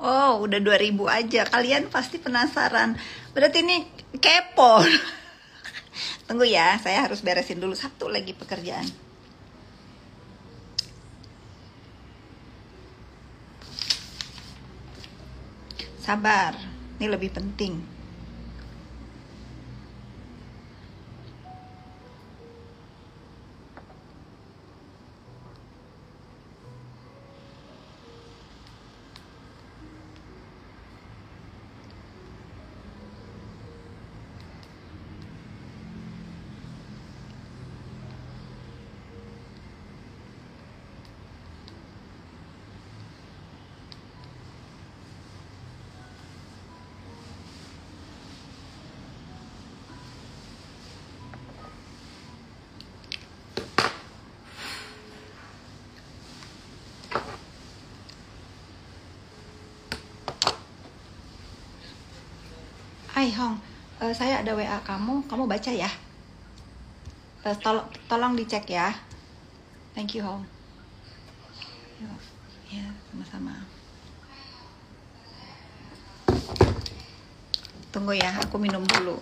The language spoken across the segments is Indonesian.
Oh, udah 2000 aja. Kalian pasti penasaran. Berarti ini kepo. Tunggu ya, saya harus beresin dulu satu lagi pekerjaan. Sabar, ini lebih penting. Hai Hong, uh, saya ada WA kamu, kamu baca ya. Uh, eh, tolong, tolong dicek ya. Thank you Hong. Ya, sama-sama. Tunggu ya, aku minum dulu.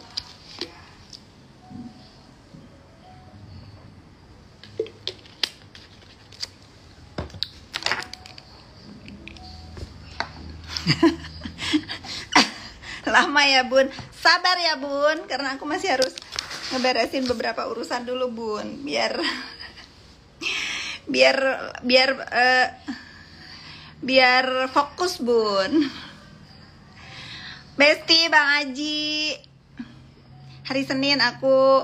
lama ya bun sabar ya bun karena aku masih harus ngeberesin beberapa urusan dulu bun biar biar biar uh, biar fokus bun Besti Bang Aji hari Senin aku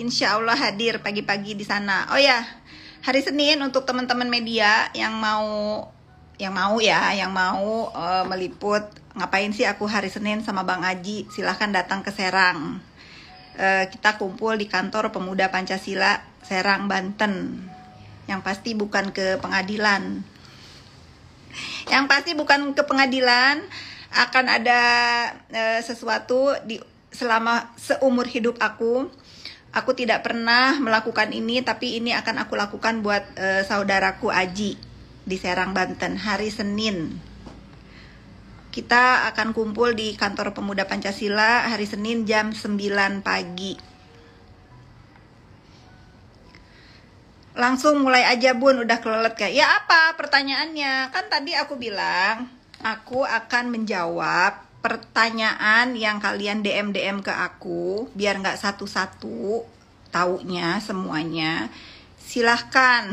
insya Allah hadir pagi-pagi di sana oh ya hari Senin untuk teman-teman media yang mau yang mau ya, yang mau uh, meliput ngapain sih aku hari Senin sama Bang Aji, silahkan datang ke Serang. Uh, kita kumpul di kantor Pemuda Pancasila Serang Banten. Yang pasti bukan ke pengadilan. Yang pasti bukan ke pengadilan akan ada uh, sesuatu di selama seumur hidup aku. Aku tidak pernah melakukan ini, tapi ini akan aku lakukan buat uh, saudaraku Aji di Serang Banten hari Senin. Kita akan kumpul di kantor Pemuda Pancasila hari Senin jam 9 pagi. Langsung mulai aja Bun, udah kelelet kayak. Ya apa pertanyaannya? Kan tadi aku bilang aku akan menjawab pertanyaan yang kalian DM DM ke aku biar nggak satu-satu taunya semuanya silahkan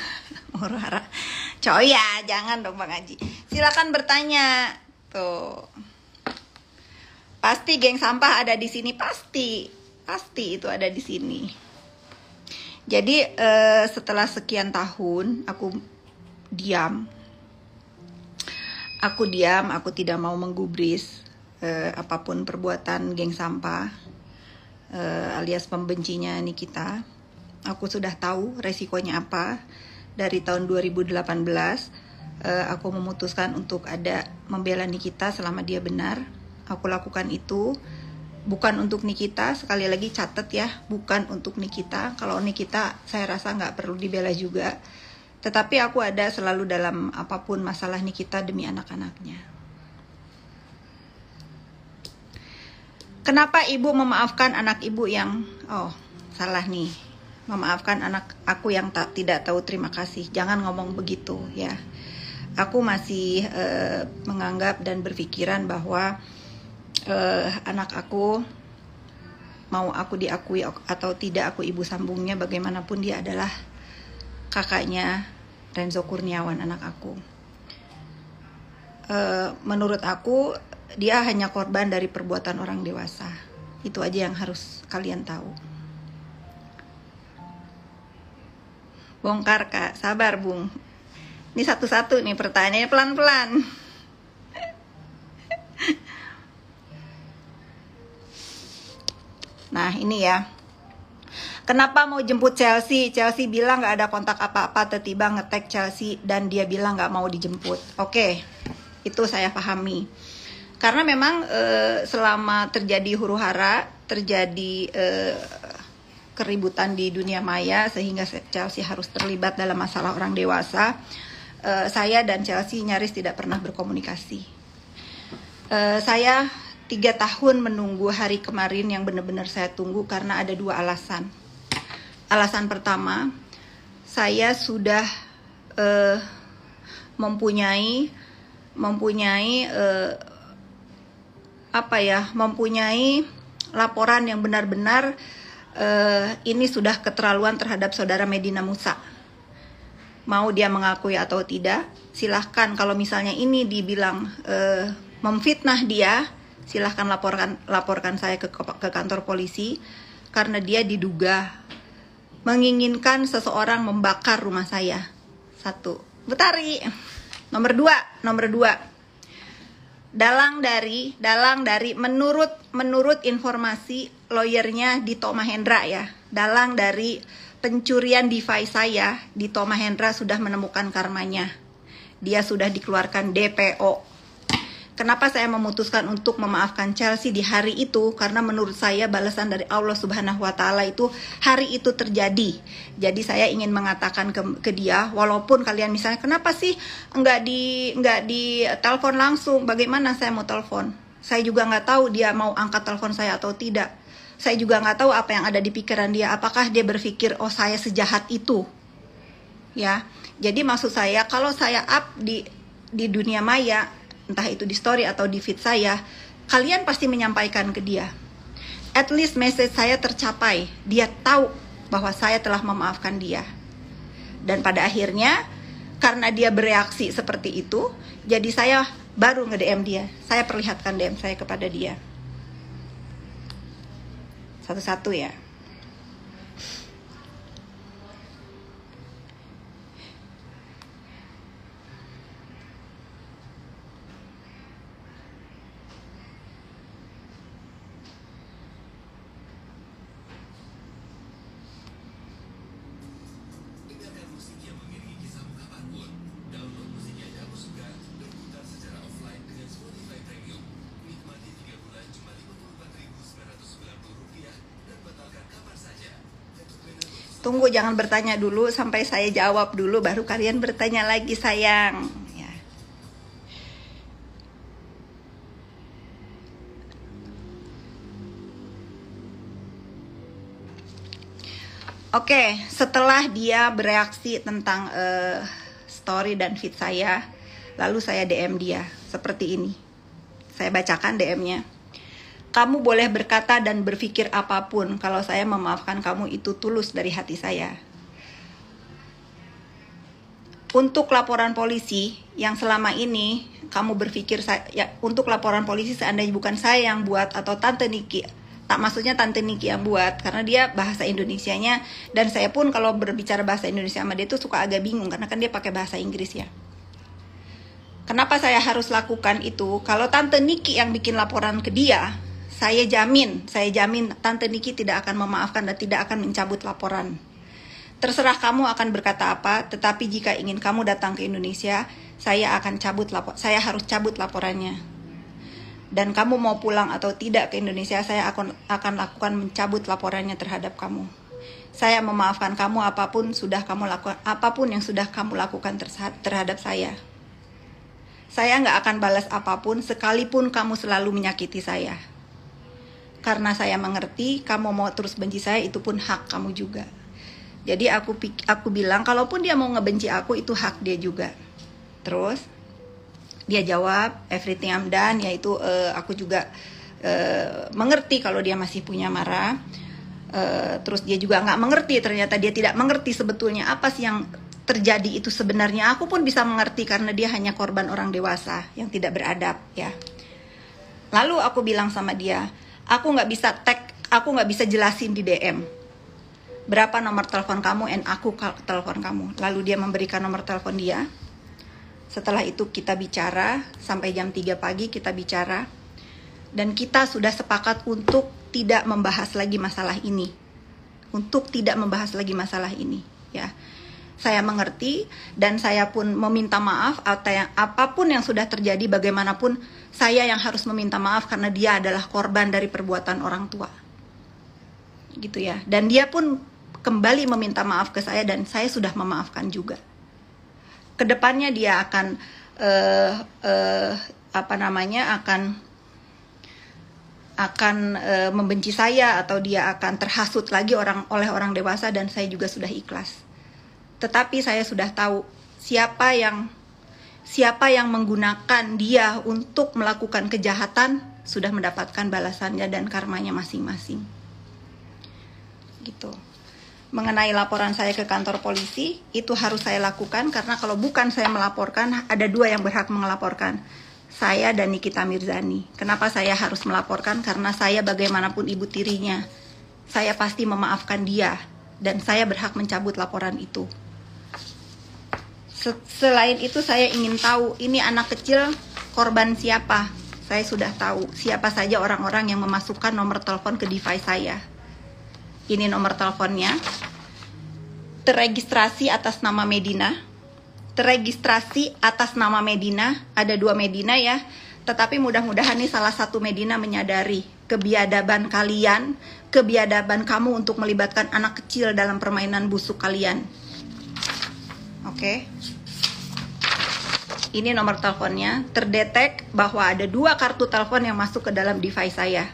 Murah. Coya, jangan dong Bang Aji. Silakan bertanya. Tuh. Pasti geng sampah ada di sini pasti. Pasti itu ada di sini. Jadi eh, setelah sekian tahun aku diam. Aku diam, aku tidak mau menggubris eh, apapun perbuatan geng sampah Uh, alias pembencinya Nikita. Aku sudah tahu resikonya apa dari tahun 2018 uh, eh, aku memutuskan untuk ada membela Nikita selama dia benar. Aku lakukan itu bukan untuk Nikita, sekali lagi catet ya, bukan untuk Nikita. Kalau Nikita saya rasa nggak perlu dibela juga. Tetapi aku ada selalu dalam apapun masalah Nikita demi anak-anaknya. Kenapa ibu memaafkan anak ibu yang oh salah nih Memaafkan anak aku yang tak tidak tahu terima kasih. Jangan ngomong begitu ya. Aku masih uh, menganggap dan berpikiran bahwa uh, anak aku mau aku diakui atau tidak aku ibu sambungnya bagaimanapun dia adalah kakaknya Renzo Kurniawan anak aku. Uh, menurut aku dia hanya korban dari perbuatan orang dewasa. Itu aja yang harus kalian tahu. bongkar kak sabar bung ini satu-satu nih pertanyaannya pelan-pelan nah ini ya Kenapa mau jemput Chelsea? Chelsea bilang nggak ada kontak apa-apa, tiba-tiba ngetek Chelsea dan dia bilang nggak mau dijemput. Oke, okay. itu saya pahami. Karena memang e, selama terjadi huru hara, terjadi e, keributan di dunia maya sehingga Chelsea harus terlibat dalam masalah orang dewasa. Uh, saya dan Chelsea nyaris tidak pernah berkomunikasi. Uh, saya tiga tahun menunggu hari kemarin yang benar-benar saya tunggu karena ada dua alasan. Alasan pertama, saya sudah uh, mempunyai mempunyai uh, apa ya, mempunyai laporan yang benar-benar uh, ini sudah keterlaluan terhadap saudara Medina Musa. Mau dia mengakui atau tidak, silahkan kalau misalnya ini dibilang uh, memfitnah dia, silahkan laporkan laporkan saya ke, ke kantor polisi karena dia diduga menginginkan seseorang membakar rumah saya. Satu, Betari. Nomor dua, nomor dua. Dalang dari, dalang dari, menurut menurut informasi lawyernya Toma Hendra ya, dalang dari pencurian device saya, di Toma Hendra sudah menemukan karmanya. Dia sudah dikeluarkan DPO. Kenapa saya memutuskan untuk memaafkan Chelsea di hari itu? Karena menurut saya balasan dari Allah Subhanahu wa taala itu hari itu terjadi. Jadi saya ingin mengatakan ke, ke dia walaupun kalian misalnya kenapa sih nggak di nggak di telepon langsung? Bagaimana saya mau telepon? Saya juga nggak tahu dia mau angkat telepon saya atau tidak saya juga nggak tahu apa yang ada di pikiran dia apakah dia berpikir oh saya sejahat itu ya jadi maksud saya kalau saya up di di dunia maya entah itu di story atau di feed saya kalian pasti menyampaikan ke dia at least message saya tercapai dia tahu bahwa saya telah memaafkan dia dan pada akhirnya karena dia bereaksi seperti itu jadi saya baru nge-DM dia saya perlihatkan DM saya kepada dia satu-satu ya jangan bertanya dulu sampai saya jawab dulu baru kalian bertanya lagi sayang. Ya. Oke, setelah dia bereaksi tentang uh, story dan fit saya, lalu saya DM dia seperti ini. Saya bacakan DM-nya. Kamu boleh berkata dan berpikir apapun. Kalau saya memaafkan kamu itu tulus dari hati saya. Untuk laporan polisi yang selama ini kamu berpikir saya, ya, untuk laporan polisi seandainya bukan saya yang buat atau tante Niki tak maksudnya tante Niki yang buat karena dia bahasa Indonesianya dan saya pun kalau berbicara bahasa Indonesia sama dia itu suka agak bingung karena kan dia pakai bahasa Inggris ya. Kenapa saya harus lakukan itu? Kalau tante Niki yang bikin laporan ke dia, saya jamin, saya jamin Tante Niki tidak akan memaafkan dan tidak akan mencabut laporan. Terserah kamu akan berkata apa, tetapi jika ingin kamu datang ke Indonesia, saya akan cabut lapor saya harus cabut laporannya. Dan kamu mau pulang atau tidak ke Indonesia, saya akan akan lakukan mencabut laporannya terhadap kamu. Saya memaafkan kamu apapun sudah kamu lakukan apapun yang sudah kamu lakukan terhadap saya. Saya nggak akan balas apapun sekalipun kamu selalu menyakiti saya karena saya mengerti kamu mau terus benci saya itu pun hak kamu juga jadi aku aku bilang kalaupun dia mau ngebenci aku itu hak dia juga terus dia jawab everything I'm done yaitu uh, aku juga uh, mengerti kalau dia masih punya marah Uh, terus dia juga nggak mengerti ternyata dia tidak mengerti sebetulnya apa sih yang terjadi itu sebenarnya aku pun bisa mengerti karena dia hanya korban orang dewasa yang tidak beradab ya lalu aku bilang sama dia aku nggak bisa tag aku nggak bisa jelasin di DM berapa nomor telepon kamu and aku telepon kamu lalu dia memberikan nomor telepon dia setelah itu kita bicara sampai jam 3 pagi kita bicara dan kita sudah sepakat untuk tidak membahas lagi masalah ini untuk tidak membahas lagi masalah ini ya saya mengerti dan saya pun meminta maaf atau apapun yang sudah terjadi bagaimanapun saya yang harus meminta maaf karena dia adalah korban dari perbuatan orang tua gitu ya dan dia pun kembali meminta maaf ke saya dan saya sudah memaafkan juga kedepannya dia akan uh, uh, apa namanya akan akan uh, membenci saya atau dia akan terhasut lagi orang oleh orang dewasa dan saya juga sudah ikhlas tetapi saya sudah tahu siapa yang siapa yang menggunakan dia untuk melakukan kejahatan sudah mendapatkan balasannya dan karmanya masing-masing. Gitu. Mengenai laporan saya ke kantor polisi, itu harus saya lakukan karena kalau bukan saya melaporkan, ada dua yang berhak melaporkan. Saya dan Nikita Mirzani. Kenapa saya harus melaporkan? Karena saya bagaimanapun ibu tirinya. Saya pasti memaafkan dia dan saya berhak mencabut laporan itu. Selain itu saya ingin tahu ini anak kecil korban siapa. Saya sudah tahu siapa saja orang-orang yang memasukkan nomor telepon ke device saya. Ini nomor teleponnya. Terregistrasi atas nama Medina. Terregistrasi atas nama Medina, ada dua Medina ya. Tetapi mudah-mudahan nih salah satu Medina menyadari kebiadaban kalian, kebiadaban kamu untuk melibatkan anak kecil dalam permainan busuk kalian. Oke. Okay? ini nomor teleponnya, terdetek bahwa ada dua kartu telepon yang masuk ke dalam device saya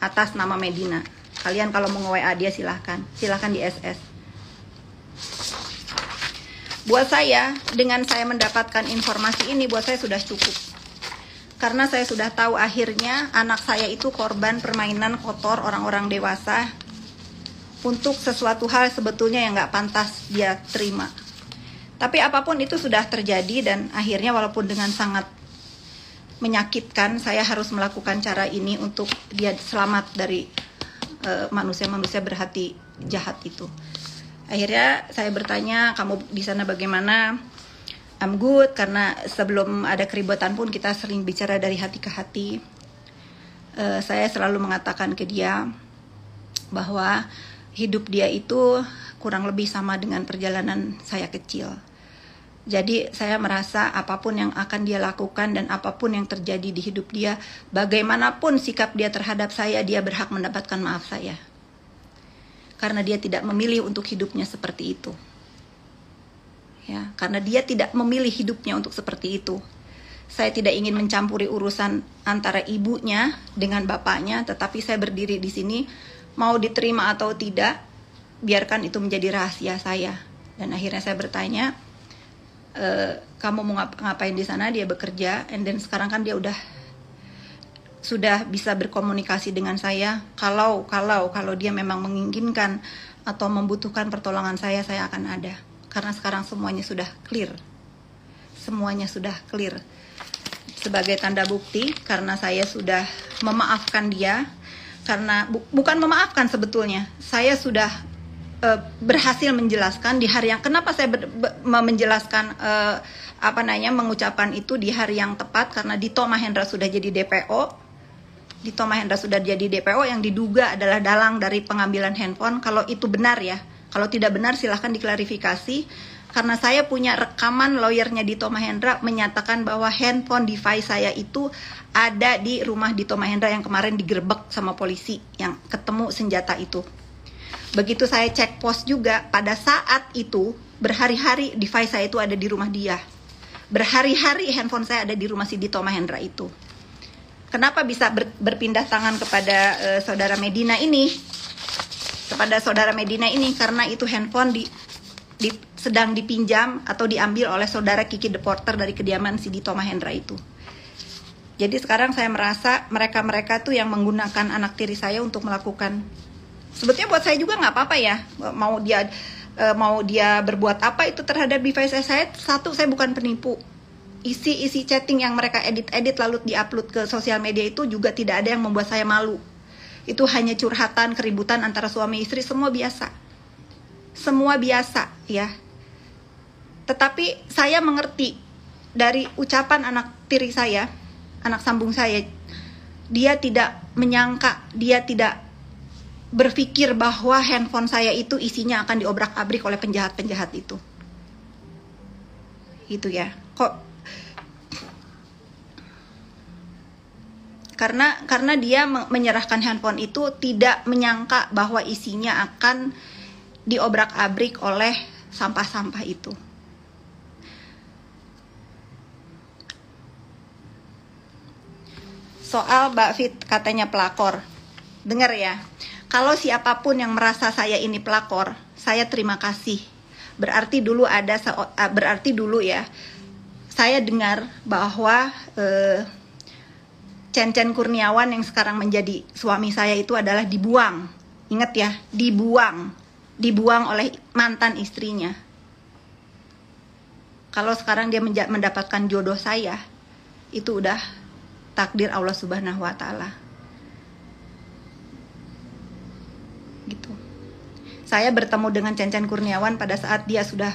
atas nama Medina. Kalian kalau mau wa dia silahkan, silahkan di SS. Buat saya, dengan saya mendapatkan informasi ini, buat saya sudah cukup. Karena saya sudah tahu akhirnya anak saya itu korban permainan kotor orang-orang dewasa untuk sesuatu hal sebetulnya yang nggak pantas dia terima. Tapi apapun itu sudah terjadi dan akhirnya walaupun dengan sangat menyakitkan, saya harus melakukan cara ini untuk dia selamat dari manusia eh, manusia-manusia berhati jahat itu. Akhirnya saya bertanya, kamu di sana bagaimana? I'm good karena sebelum ada keributan pun kita sering bicara dari hati ke hati. Uh, saya selalu mengatakan ke dia bahwa hidup dia itu kurang lebih sama dengan perjalanan saya kecil jadi saya merasa apapun yang akan dia lakukan dan apapun yang terjadi di hidup dia, bagaimanapun sikap dia terhadap saya, dia berhak mendapatkan maaf saya. Karena dia tidak memilih untuk hidupnya seperti itu. Ya, karena dia tidak memilih hidupnya untuk seperti itu. Saya tidak ingin mencampuri urusan antara ibunya dengan bapaknya, tetapi saya berdiri di sini mau diterima atau tidak, biarkan itu menjadi rahasia saya. Dan akhirnya saya bertanya, Eh, kamu mau ngap ngapain di sana dia bekerja and then sekarang kan dia udah sudah bisa berkomunikasi dengan saya kalau kalau kalau dia memang menginginkan atau membutuhkan pertolongan saya saya akan ada karena sekarang semuanya sudah clear semuanya sudah clear sebagai tanda bukti karena saya sudah memaafkan dia karena bu, bukan memaafkan sebetulnya saya sudah Eh, berhasil menjelaskan di hari yang kenapa saya ber, be, menjelaskan uh, apa namanya mengucapkan itu di hari yang tepat karena Dito Mahendra sudah jadi DPO Dito Mahendra sudah jadi DPO yang diduga adalah dalang dari pengambilan handphone kalau itu benar ya kalau tidak benar silahkan diklarifikasi karena saya punya rekaman lawyernya Dito Mahendra menyatakan bahwa handphone device saya itu ada di rumah Dito Mahendra yang kemarin digerebek sama polisi yang ketemu senjata itu Begitu saya cek pos juga, pada saat itu berhari-hari device saya itu ada di rumah dia. Berhari-hari handphone saya ada di rumah si Dito Mahendra itu. Kenapa bisa ber, berpindah tangan kepada uh, saudara Medina ini? Kepada saudara Medina ini karena itu handphone di, di sedang dipinjam atau diambil oleh saudara Kiki Deporter dari kediaman si Dito Mahendra itu. Jadi sekarang saya merasa mereka-mereka tuh yang menggunakan anak tiri saya untuk melakukan sebetulnya buat saya juga nggak apa-apa ya mau dia e, mau dia berbuat apa itu terhadap device saya satu saya bukan penipu isi-isi chatting yang mereka edit-edit lalu diupload ke sosial media itu juga tidak ada yang membuat saya malu itu hanya curhatan keributan antara suami istri semua biasa semua biasa ya tetapi saya mengerti dari ucapan anak tiri saya anak sambung saya dia tidak menyangka dia tidak berpikir bahwa handphone saya itu isinya akan diobrak-abrik oleh penjahat-penjahat itu. Gitu ya. Kok karena karena dia menyerahkan handphone itu tidak menyangka bahwa isinya akan diobrak-abrik oleh sampah-sampah itu. Soal Mbak Fit katanya pelakor. Dengar ya. Kalau siapapun yang merasa saya ini pelakor, saya terima kasih. Berarti dulu ada berarti dulu ya. Saya dengar bahwa eh, Kurniawan yang sekarang menjadi suami saya itu adalah dibuang. Ingat ya, dibuang. Dibuang oleh mantan istrinya. Kalau sekarang dia mendapatkan jodoh saya, itu udah takdir Allah Subhanahu wa taala. saya bertemu dengan Cencen Kurniawan pada saat dia sudah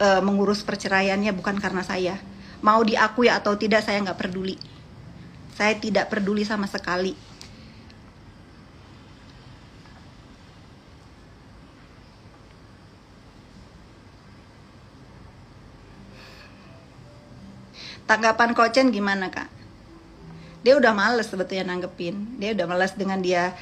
uh, mengurus perceraiannya bukan karena saya. Mau diakui atau tidak saya nggak peduli. Saya tidak peduli sama sekali. Tanggapan Kocen gimana kak? Dia udah males sebetulnya nanggepin. Dia udah males dengan dia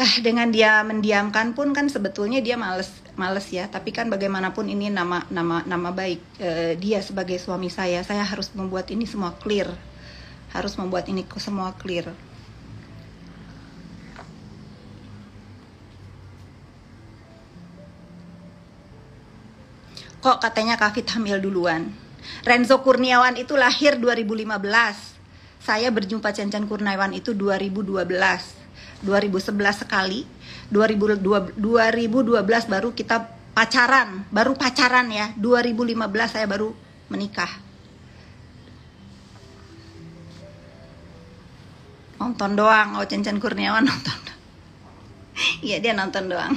eh, dengan dia mendiamkan pun kan sebetulnya dia males males ya tapi kan bagaimanapun ini nama nama nama baik e, dia sebagai suami saya saya harus membuat ini semua clear harus membuat ini semua clear kok katanya Kavit hamil duluan Renzo Kurniawan itu lahir 2015 saya berjumpa Cencan Kurniawan itu 2012 2011 sekali 2012 2012 baru kita pacaran baru pacaran ya 2015 saya baru menikah nonton doang oh Cincin Kurniawan nonton iya dia nonton doang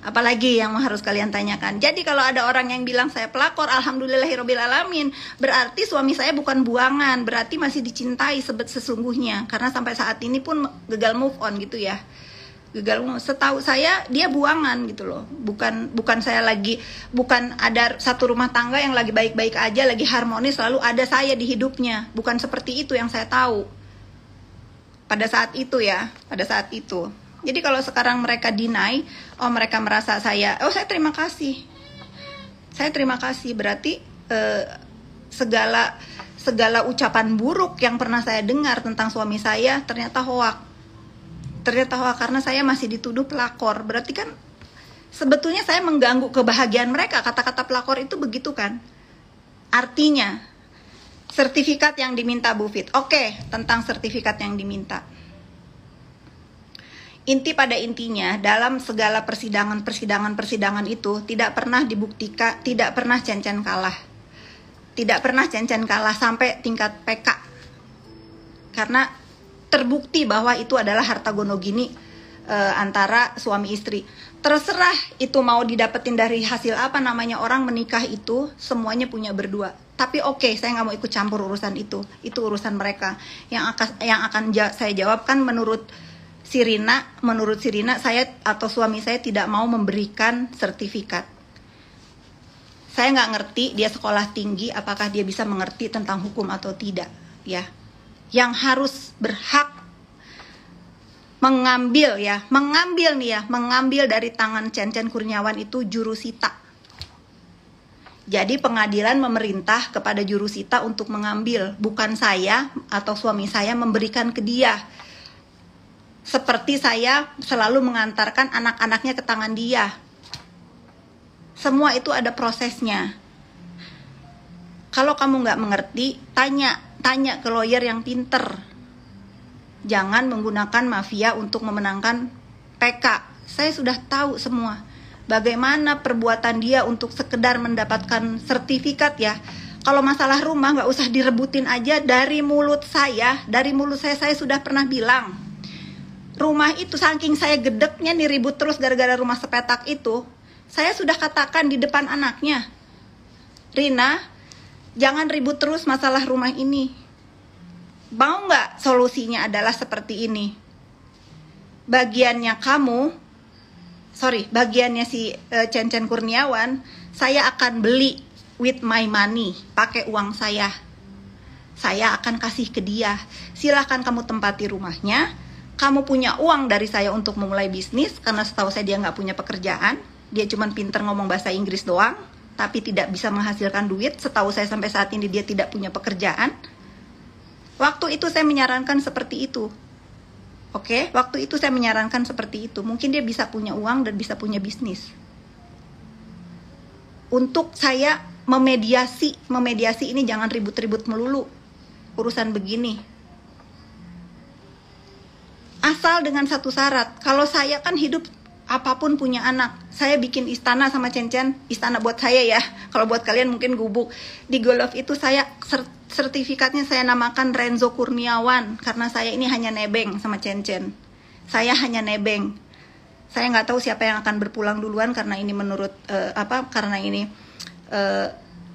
Apalagi yang harus kalian tanyakan. Jadi kalau ada orang yang bilang saya pelakor, alhamdulillahirabbil alamin, berarti suami saya bukan buangan, berarti masih dicintai sebet sesungguhnya. Karena sampai saat ini pun gagal move on gitu ya gagal setahu saya dia buangan gitu loh bukan bukan saya lagi bukan ada satu rumah tangga yang lagi baik-baik aja lagi harmonis selalu ada saya di hidupnya bukan seperti itu yang saya tahu pada saat itu ya pada saat itu jadi kalau sekarang mereka deny oh mereka merasa saya oh saya terima kasih saya terima kasih berarti eh, segala segala ucapan buruk yang pernah saya dengar tentang suami saya ternyata hoak ternyata hoak karena saya masih dituduh pelakor berarti kan sebetulnya saya mengganggu kebahagiaan mereka kata-kata pelakor itu begitu kan artinya sertifikat yang diminta Bu Fit oke tentang sertifikat yang diminta inti pada intinya dalam segala persidangan persidangan persidangan itu tidak pernah dibuktikan tidak pernah Cencen kalah tidak pernah Cencen kalah sampai tingkat PK karena terbukti bahwa itu adalah harta gonogini e, antara suami istri terserah itu mau didapetin dari hasil apa namanya orang menikah itu semuanya punya berdua tapi oke okay, saya nggak mau ikut campur urusan itu itu urusan mereka yang akan yang akan saya jawabkan menurut Sirina, menurut Sirina saya atau suami saya tidak mau memberikan sertifikat. Saya nggak ngerti dia sekolah tinggi apakah dia bisa mengerti tentang hukum atau tidak, ya. Yang harus berhak mengambil ya, mengambil nih ya, mengambil dari tangan Cencen Kurniawan itu jurusita. Jadi pengadilan memerintah kepada jurusita untuk mengambil, bukan saya atau suami saya memberikan ke dia seperti saya selalu mengantarkan anak-anaknya ke tangan dia. Semua itu ada prosesnya. Kalau kamu nggak mengerti, tanya, tanya ke lawyer yang pinter. Jangan menggunakan mafia untuk memenangkan PK. Saya sudah tahu semua. Bagaimana perbuatan dia untuk sekedar mendapatkan sertifikat ya kalau masalah rumah nggak usah direbutin aja dari mulut saya dari mulut saya saya sudah pernah bilang rumah itu saking saya gedeknya nih ribut terus gara-gara rumah sepetak itu saya sudah katakan di depan anaknya Rina jangan ribut terus masalah rumah ini mau nggak solusinya adalah seperti ini bagiannya kamu sorry bagiannya si uh, e, Chen Chen Kurniawan saya akan beli with my money pakai uang saya saya akan kasih ke dia silahkan kamu tempati rumahnya kamu punya uang dari saya untuk memulai bisnis karena setahu saya dia nggak punya pekerjaan dia cuma pinter ngomong bahasa Inggris doang tapi tidak bisa menghasilkan duit setahu saya sampai saat ini dia tidak punya pekerjaan waktu itu saya menyarankan seperti itu Oke, okay? waktu itu saya menyarankan seperti itu. Mungkin dia bisa punya uang dan bisa punya bisnis. Untuk saya memediasi, memediasi ini jangan ribut-ribut melulu. Urusan begini, asal dengan satu syarat kalau saya kan hidup apapun punya anak saya bikin istana sama cencen, istana buat saya ya kalau buat kalian mungkin gubuk di Golf itu saya sertifikatnya saya namakan Renzo Kurniawan karena saya ini hanya nebeng sama cencen. saya hanya nebeng saya nggak tahu siapa yang akan berpulang duluan karena ini menurut uh, apa karena ini uh,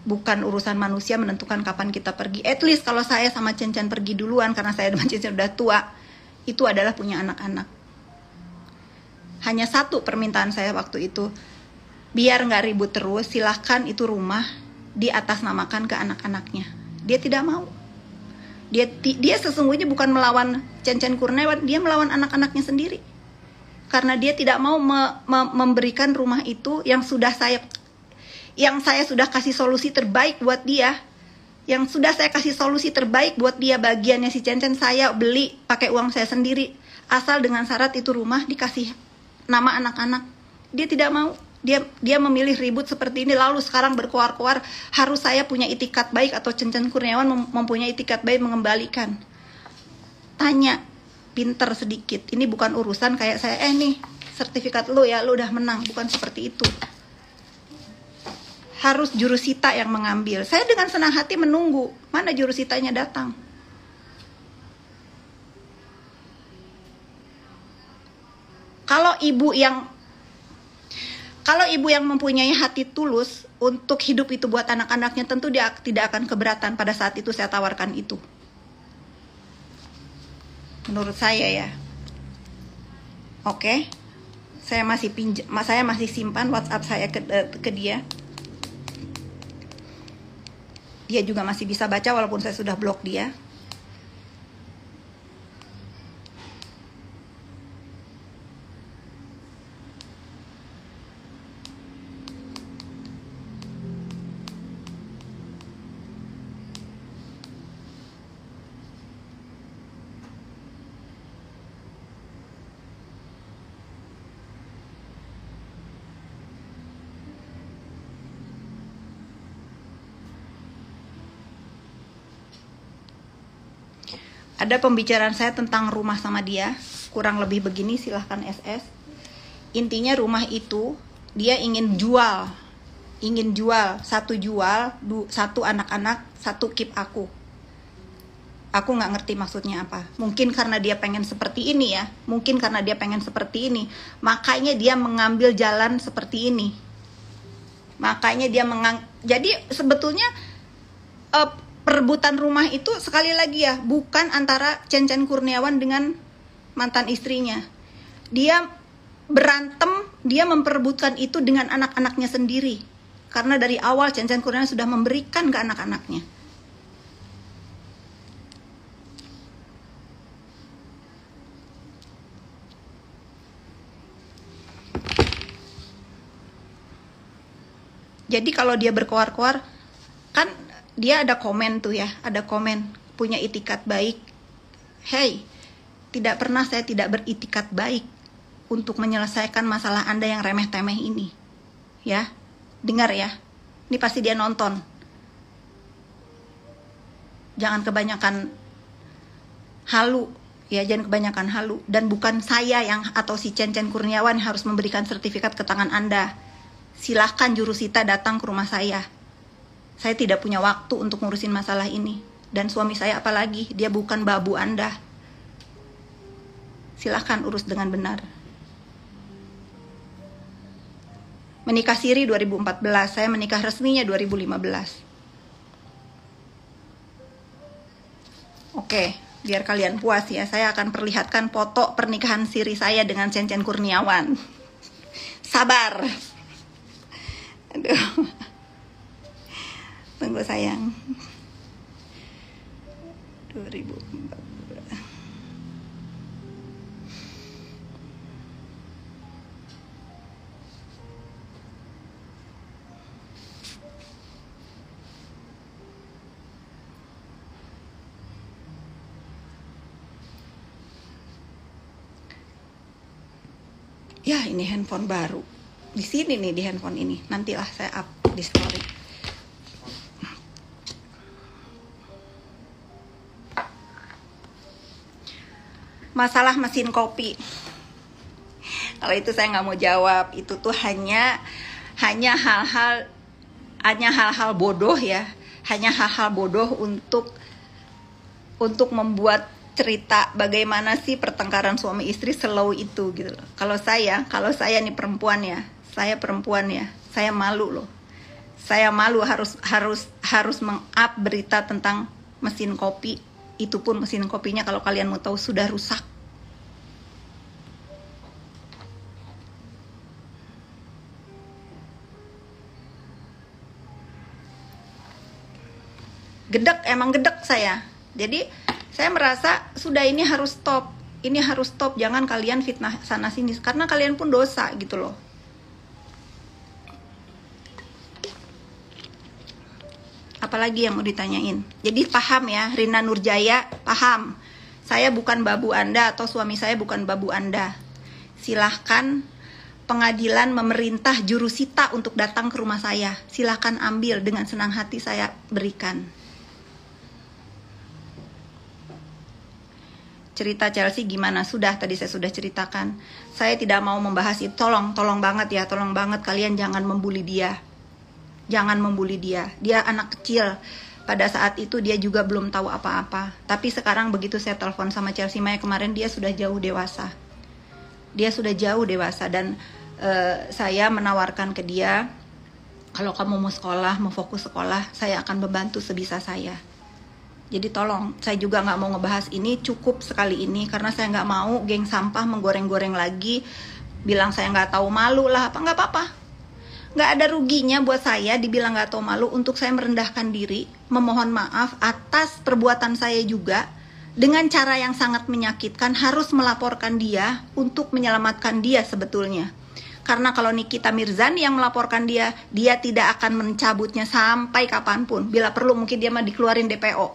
bukan urusan manusia menentukan kapan kita pergi at least kalau saya sama cencen pergi duluan karena saya dengan cencen udah tua itu adalah punya anak-anak. Hanya satu permintaan saya waktu itu, biar nggak ribut terus, silahkan itu rumah di atas namakan ke anak-anaknya. Dia tidak mau. Dia dia sesungguhnya bukan melawan Cencen Kurniawan, dia melawan anak-anaknya sendiri. Karena dia tidak mau me, me, memberikan rumah itu yang sudah saya yang saya sudah kasih solusi terbaik buat dia, yang sudah saya kasih solusi terbaik buat dia bagiannya si Cencen saya beli pakai uang saya sendiri asal dengan syarat itu rumah dikasih nama anak-anak dia tidak mau dia dia memilih ribut seperti ini lalu sekarang berkoar-koar harus saya punya itikat baik atau Cencen Kurniawan mem mempunyai itikat baik mengembalikan tanya pinter sedikit ini bukan urusan kayak saya eh nih sertifikat lu ya lu udah menang bukan seperti itu harus jurusita yang mengambil. Saya dengan senang hati menunggu mana jurusitanya datang. Kalau ibu yang kalau ibu yang mempunyai hati tulus untuk hidup itu buat anak-anaknya tentu dia tidak akan keberatan pada saat itu saya tawarkan itu. Menurut saya ya. Oke. Okay saya masih pinjam saya masih simpan WhatsApp saya ke, eh, ke dia dia juga masih bisa baca walaupun saya sudah blok dia Ada pembicaraan saya tentang rumah sama dia, kurang lebih begini silahkan SS. Intinya rumah itu dia ingin jual, ingin jual satu jual, satu anak-anak, satu keep aku. Aku nggak ngerti maksudnya apa. Mungkin karena dia pengen seperti ini ya, mungkin karena dia pengen seperti ini, makanya dia mengambil jalan seperti ini. Makanya dia mengang, jadi sebetulnya eh, perebutan rumah itu sekali lagi ya bukan antara Cencan Kurniawan dengan mantan istrinya. Dia berantem, dia memperebutkan itu dengan anak-anaknya sendiri. Karena dari awal Cencan Kurniawan sudah memberikan ke anak-anaknya. Jadi kalau dia berkoar-koar, kan dia ada komen tuh ya, ada komen punya itikat baik. Hey, tidak pernah saya tidak beritikat baik untuk menyelesaikan masalah Anda yang remeh-temeh ini. Ya, dengar ya. Ini pasti dia nonton. Jangan kebanyakan halu ya jangan kebanyakan halu dan bukan saya yang atau si Cencen Kurniawan harus memberikan sertifikat ke tangan Anda. Silahkan jurusita datang ke rumah saya saya tidak punya waktu untuk ngurusin masalah ini. Dan suami saya apalagi, dia bukan babu Anda. Silahkan urus dengan benar. Menikah siri 2014, saya menikah resminya 2015. Oke, biar kalian puas ya, saya akan perlihatkan foto pernikahan siri saya dengan Cencen Kurniawan. Sabar. Aduh. Tunggu sayang 2014 ya ini handphone baru di sini nih di handphone ini nantilah saya up di story masalah mesin kopi. Kalau itu saya nggak mau jawab, itu tuh hanya hanya hal-hal hanya hal-hal bodoh ya, hanya hal-hal bodoh untuk untuk membuat cerita bagaimana sih pertengkaran suami istri slow itu gitu loh. Kalau saya, kalau saya nih perempuan ya, saya perempuan ya, saya malu loh. Saya malu harus harus harus meng-up berita tentang mesin kopi itu pun mesin kopinya kalau kalian mau tahu sudah rusak gedek emang gedek saya jadi saya merasa sudah ini harus stop ini harus stop jangan kalian fitnah sana sini karena kalian pun dosa gitu loh apalagi yang mau ditanyain jadi paham ya Rina Nurjaya paham saya bukan babu Anda atau suami saya bukan babu Anda silahkan pengadilan memerintah jurusita untuk datang ke rumah saya silahkan ambil dengan senang hati saya berikan cerita Chelsea gimana sudah tadi saya sudah ceritakan saya tidak mau membahas itu tolong tolong banget ya tolong banget kalian jangan membuli dia jangan membuli dia dia anak kecil pada saat itu dia juga belum tahu apa-apa tapi sekarang begitu saya telepon sama Chelsea Maya kemarin dia sudah jauh dewasa dia sudah jauh dewasa dan uh, saya menawarkan ke dia kalau kamu mau sekolah mau fokus sekolah saya akan membantu sebisa saya jadi tolong, saya juga nggak mau ngebahas ini cukup sekali ini karena saya nggak mau geng sampah menggoreng-goreng lagi, bilang saya nggak tahu malu lah apa nggak apa-apa nggak ada ruginya buat saya dibilang nggak tahu malu untuk saya merendahkan diri, memohon maaf atas perbuatan saya juga dengan cara yang sangat menyakitkan harus melaporkan dia untuk menyelamatkan dia sebetulnya. Karena kalau Nikita Mirzani yang melaporkan dia, dia tidak akan mencabutnya sampai kapanpun. Bila perlu mungkin dia mah dikeluarin DPO.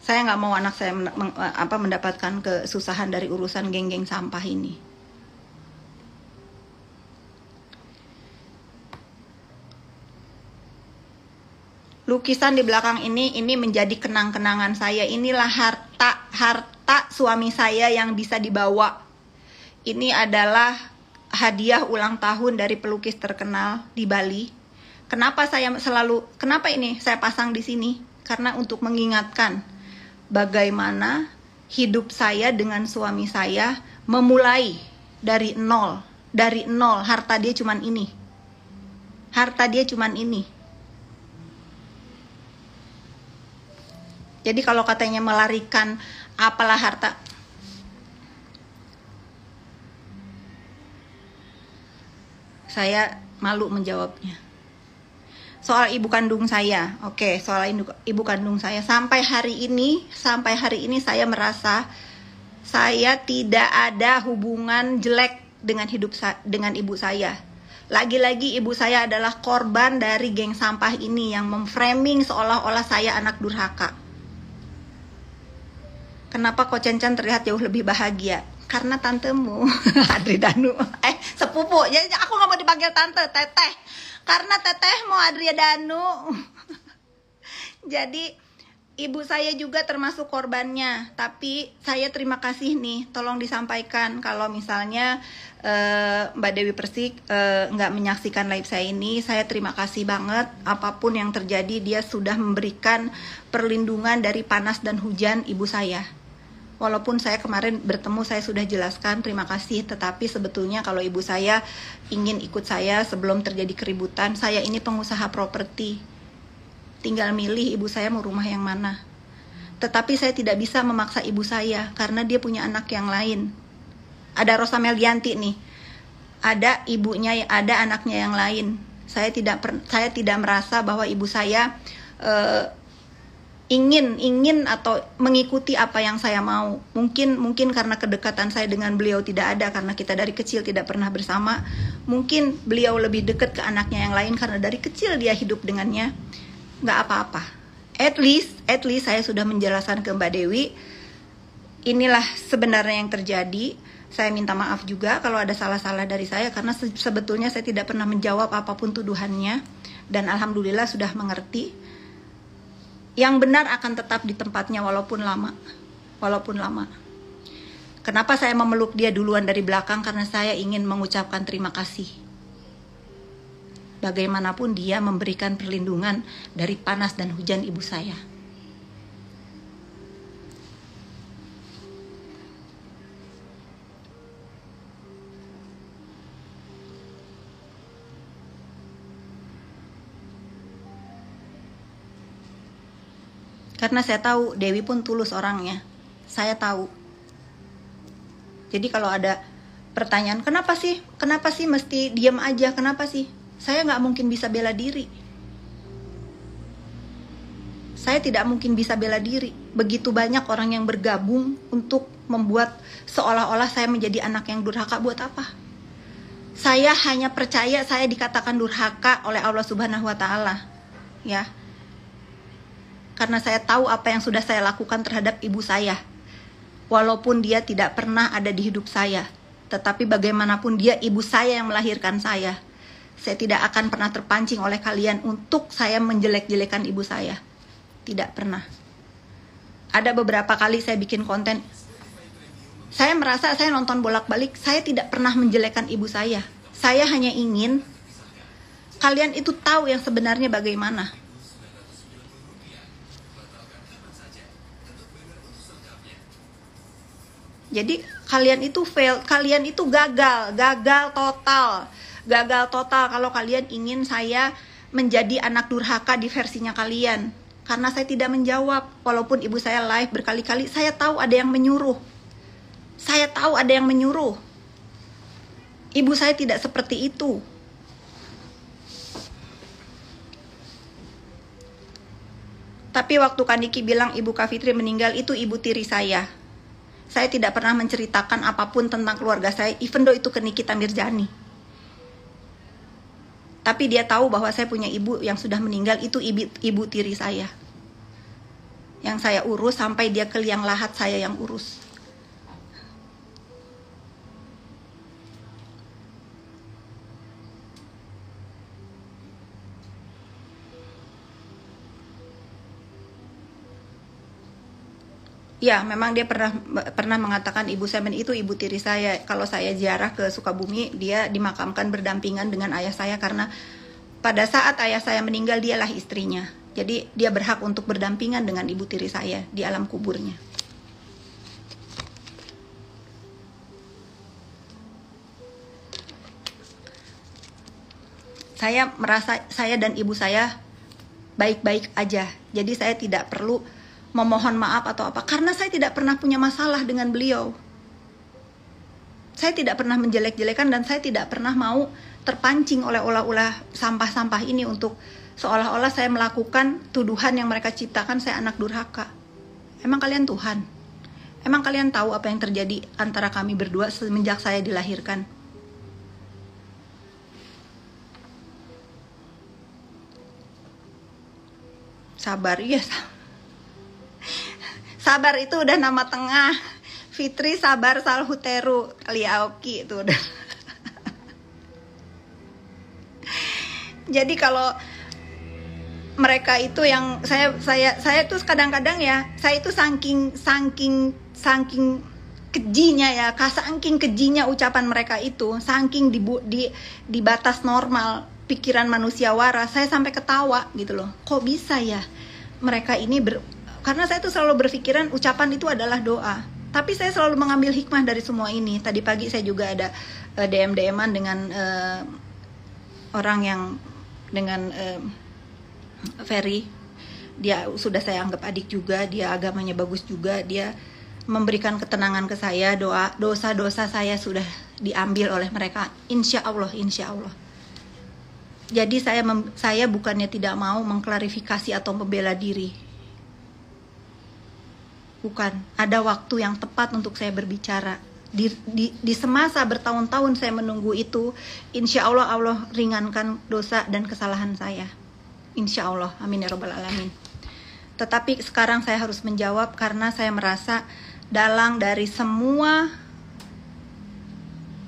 Saya nggak mau anak saya men apa, mendapatkan kesusahan dari urusan geng-geng sampah ini. lukisan di belakang ini ini menjadi kenang-kenangan saya. Inilah harta harta suami saya yang bisa dibawa. Ini adalah hadiah ulang tahun dari pelukis terkenal di Bali. Kenapa saya selalu kenapa ini saya pasang di sini? Karena untuk mengingatkan bagaimana hidup saya dengan suami saya memulai dari nol, dari nol harta dia cuman ini. Harta dia cuman ini Jadi kalau katanya melarikan apalah harta Saya malu menjawabnya. Soal ibu kandung saya. Oke, soal ibu kandung saya sampai hari ini, sampai hari ini saya merasa saya tidak ada hubungan jelek dengan hidup dengan ibu saya. Lagi-lagi ibu saya adalah korban dari geng sampah ini yang memframing seolah-olah saya anak durhaka. Kenapa kok Cencan terlihat jauh lebih bahagia? Karena tantemu, Adri Danu. Eh, sepupu. Ya, aku nggak mau dipanggil tante, teteh. Karena teteh mau Adri Danu. Jadi, ibu saya juga termasuk korbannya. Tapi saya terima kasih nih, tolong disampaikan kalau misalnya uh, Mbak Dewi Persik eh, nggak uh, menyaksikan live saya ini, saya terima kasih banget. Apapun yang terjadi, dia sudah memberikan perlindungan dari panas dan hujan ibu saya walaupun saya kemarin bertemu saya sudah jelaskan terima kasih tetapi sebetulnya kalau ibu saya ingin ikut saya sebelum terjadi keributan saya ini pengusaha properti tinggal milih ibu saya mau rumah yang mana tetapi saya tidak bisa memaksa ibu saya karena dia punya anak yang lain ada Rosa Melianti nih ada ibunya ada anaknya yang lain saya tidak saya tidak merasa bahwa ibu saya eh, ingin ingin atau mengikuti apa yang saya mau. Mungkin mungkin karena kedekatan saya dengan beliau tidak ada karena kita dari kecil tidak pernah bersama. Mungkin beliau lebih dekat ke anaknya yang lain karena dari kecil dia hidup dengannya. nggak apa-apa. At least at least saya sudah menjelaskan ke Mbak Dewi inilah sebenarnya yang terjadi. Saya minta maaf juga kalau ada salah-salah dari saya karena sebetulnya saya tidak pernah menjawab apapun tuduhannya dan alhamdulillah sudah mengerti yang benar akan tetap di tempatnya walaupun lama. Walaupun lama. Kenapa saya memeluk dia duluan dari belakang? Karena saya ingin mengucapkan terima kasih. Bagaimanapun dia memberikan perlindungan dari panas dan hujan ibu saya. Karena saya tahu Dewi pun tulus orangnya. Saya tahu. Jadi kalau ada pertanyaan, kenapa sih? Kenapa sih mesti diam aja? Kenapa sih? Saya nggak mungkin bisa bela diri. Saya tidak mungkin bisa bela diri. Begitu banyak orang yang bergabung untuk membuat seolah-olah saya menjadi anak yang durhaka buat apa? Saya hanya percaya saya dikatakan durhaka oleh Allah Subhanahu wa taala. Ya karena saya tahu apa yang sudah saya lakukan terhadap ibu saya. Walaupun dia tidak pernah ada di hidup saya, tetapi bagaimanapun dia ibu saya yang melahirkan saya. Saya tidak akan pernah terpancing oleh kalian untuk saya menjelek-jelekan ibu saya. Tidak pernah. Ada beberapa kali saya bikin konten. Saya merasa saya nonton bolak-balik, saya tidak pernah menjelekkan ibu saya. Saya hanya ingin kalian itu tahu yang sebenarnya bagaimana Jadi kalian itu fail, kalian itu gagal, gagal total. Gagal total kalau kalian ingin saya menjadi anak durhaka di versinya kalian. Karena saya tidak menjawab, walaupun ibu saya live berkali-kali, saya tahu ada yang menyuruh. Saya tahu ada yang menyuruh. Ibu saya tidak seperti itu. Tapi waktu Kaniki bilang ibu Kak Fitri meninggal itu ibu tiri saya saya tidak pernah menceritakan apapun tentang keluarga saya, even though itu ke Nikita Mirjani. Tapi dia tahu bahwa saya punya ibu yang sudah meninggal, itu ibu, ibu tiri saya. Yang saya urus sampai dia ke liang lahat saya yang urus. Ya, memang dia pernah pernah mengatakan ibu Semen itu ibu tiri saya. Kalau saya ziarah ke Sukabumi, dia dimakamkan berdampingan dengan ayah saya karena pada saat ayah saya meninggal dialah istrinya. Jadi dia berhak untuk berdampingan dengan ibu tiri saya di alam kuburnya. Saya merasa saya dan ibu saya baik-baik aja. Jadi saya tidak perlu memohon maaf atau apa karena saya tidak pernah punya masalah dengan beliau. Saya tidak pernah menjelek-jelekan dan saya tidak pernah mau terpancing oleh olah-olah sampah-sampah ini untuk seolah-olah saya melakukan tuduhan yang mereka ciptakan saya anak durhaka. Emang kalian Tuhan? Emang kalian tahu apa yang terjadi antara kami berdua semenjak saya dilahirkan? Sabar, iya sabar Sabar itu udah nama tengah. Fitri Sabar Salhuteru Aoki itu udah. Jadi kalau mereka itu yang saya saya saya tuh kadang-kadang ya, saya itu saking saking saking kejinya ya, saking kejinya ucapan mereka itu, saking di di, di batas normal pikiran manusia waras, saya sampai ketawa gitu loh. Kok bisa ya mereka ini ber, karena saya tuh selalu berpikiran ucapan itu adalah doa tapi saya selalu mengambil hikmah dari semua ini tadi pagi saya juga ada uh, eh, dm dman dengan uh, orang yang dengan uh, Ferry dia sudah saya anggap adik juga dia agamanya bagus juga dia memberikan ketenangan ke saya doa dosa-dosa saya sudah diambil oleh mereka insya Allah insya Allah jadi saya saya bukannya tidak mau mengklarifikasi atau membela diri bukan ada waktu yang tepat untuk saya berbicara di, di, di semasa bertahun-tahun saya menunggu itu insya Allah Allah ringankan dosa dan kesalahan saya insya Allah amin ya robbal alamin tetapi sekarang saya harus menjawab karena saya merasa dalang dari semua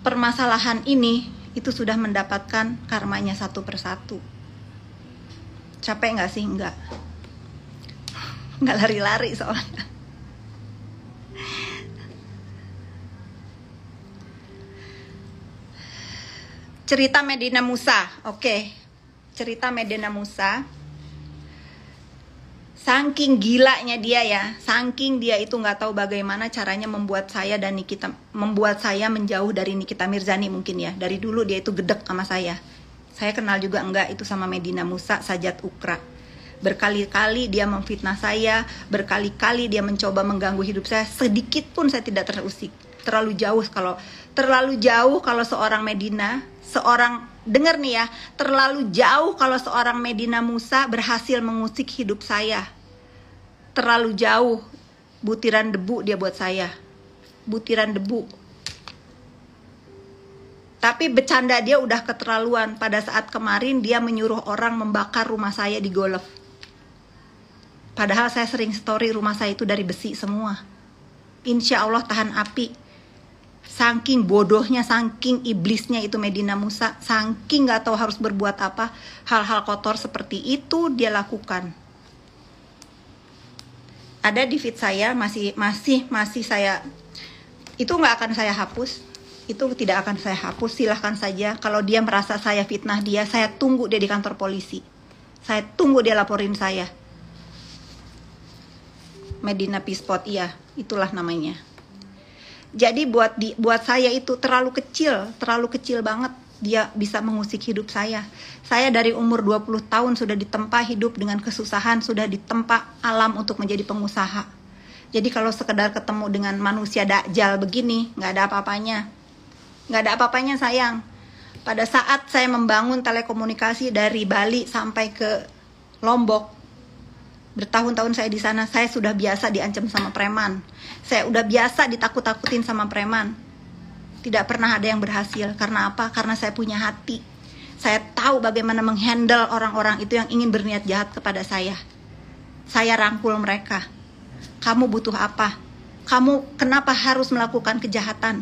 permasalahan ini itu sudah mendapatkan karmanya satu persatu capek nggak sih nggak nggak lari-lari soalnya cerita Medina Musa. Oke. Okay. Cerita Medina Musa. Saking gilanya dia ya, saking dia itu nggak tahu bagaimana caranya membuat saya dan Nikita membuat saya menjauh dari Nikita Mirzani mungkin ya. Dari dulu dia itu gedek sama saya. Saya kenal juga enggak itu sama Medina Musa Sajat Ukra. Berkali-kali dia memfitnah saya, berkali-kali dia mencoba mengganggu hidup saya. Sedikit pun saya tidak terusik. Terlalu jauh kalau terlalu jauh kalau seorang Medina, seorang dengar nih ya, terlalu jauh kalau seorang Medina Musa berhasil mengusik hidup saya. Terlalu jauh butiran debu dia buat saya. Butiran debu. Tapi bercanda dia udah keterlaluan. Pada saat kemarin dia menyuruh orang membakar rumah saya di Golf Padahal saya sering story rumah saya itu dari besi semua. Insya Allah tahan api. Saking bodohnya, saking iblisnya itu Medina Musa, saking gak tahu harus berbuat apa, hal-hal kotor seperti itu dia lakukan. Ada di feed saya masih masih masih saya itu gak akan saya hapus, itu tidak akan saya hapus. Silahkan saja kalau dia merasa saya fitnah dia, saya tunggu dia di kantor polisi. Saya tunggu dia laporin saya Medina Pispot, iya itulah namanya jadi buat di buat saya itu terlalu kecil terlalu kecil banget dia bisa mengusik hidup saya saya dari umur 20 tahun sudah ditempa hidup dengan kesusahan sudah ditempa alam untuk menjadi pengusaha jadi kalau sekedar ketemu dengan manusia dajjal begini nggak ada apa-apanya nggak ada apa-apanya sayang pada saat saya membangun telekomunikasi dari Bali sampai ke Lombok Bertahun-tahun saya di sana, saya sudah biasa diancam sama preman. Saya udah biasa ditakut-takutin sama preman. Tidak pernah ada yang berhasil. Karena apa? Karena saya punya hati. Saya tahu bagaimana menghandle orang-orang itu yang ingin berniat jahat kepada saya. Saya rangkul mereka. Kamu butuh apa? Kamu kenapa harus melakukan kejahatan?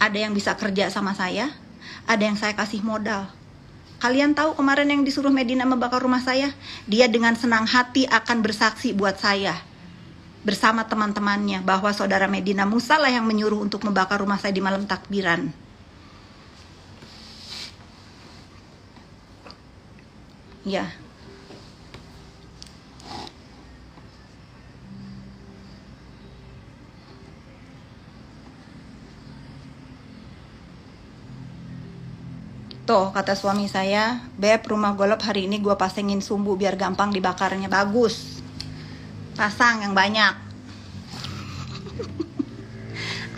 Ada yang bisa kerja sama saya, ada yang saya kasih modal, Kalian tahu kemarin yang disuruh Medina membakar rumah saya? Dia dengan senang hati akan bersaksi buat saya bersama teman-temannya bahwa saudara Medina Musa lah yang menyuruh untuk membakar rumah saya di malam takbiran. Ya, Tuh, gitu, kata suami saya, Beb, rumah golop hari ini gue pasangin sumbu biar gampang dibakarnya. Bagus. Pasang yang banyak.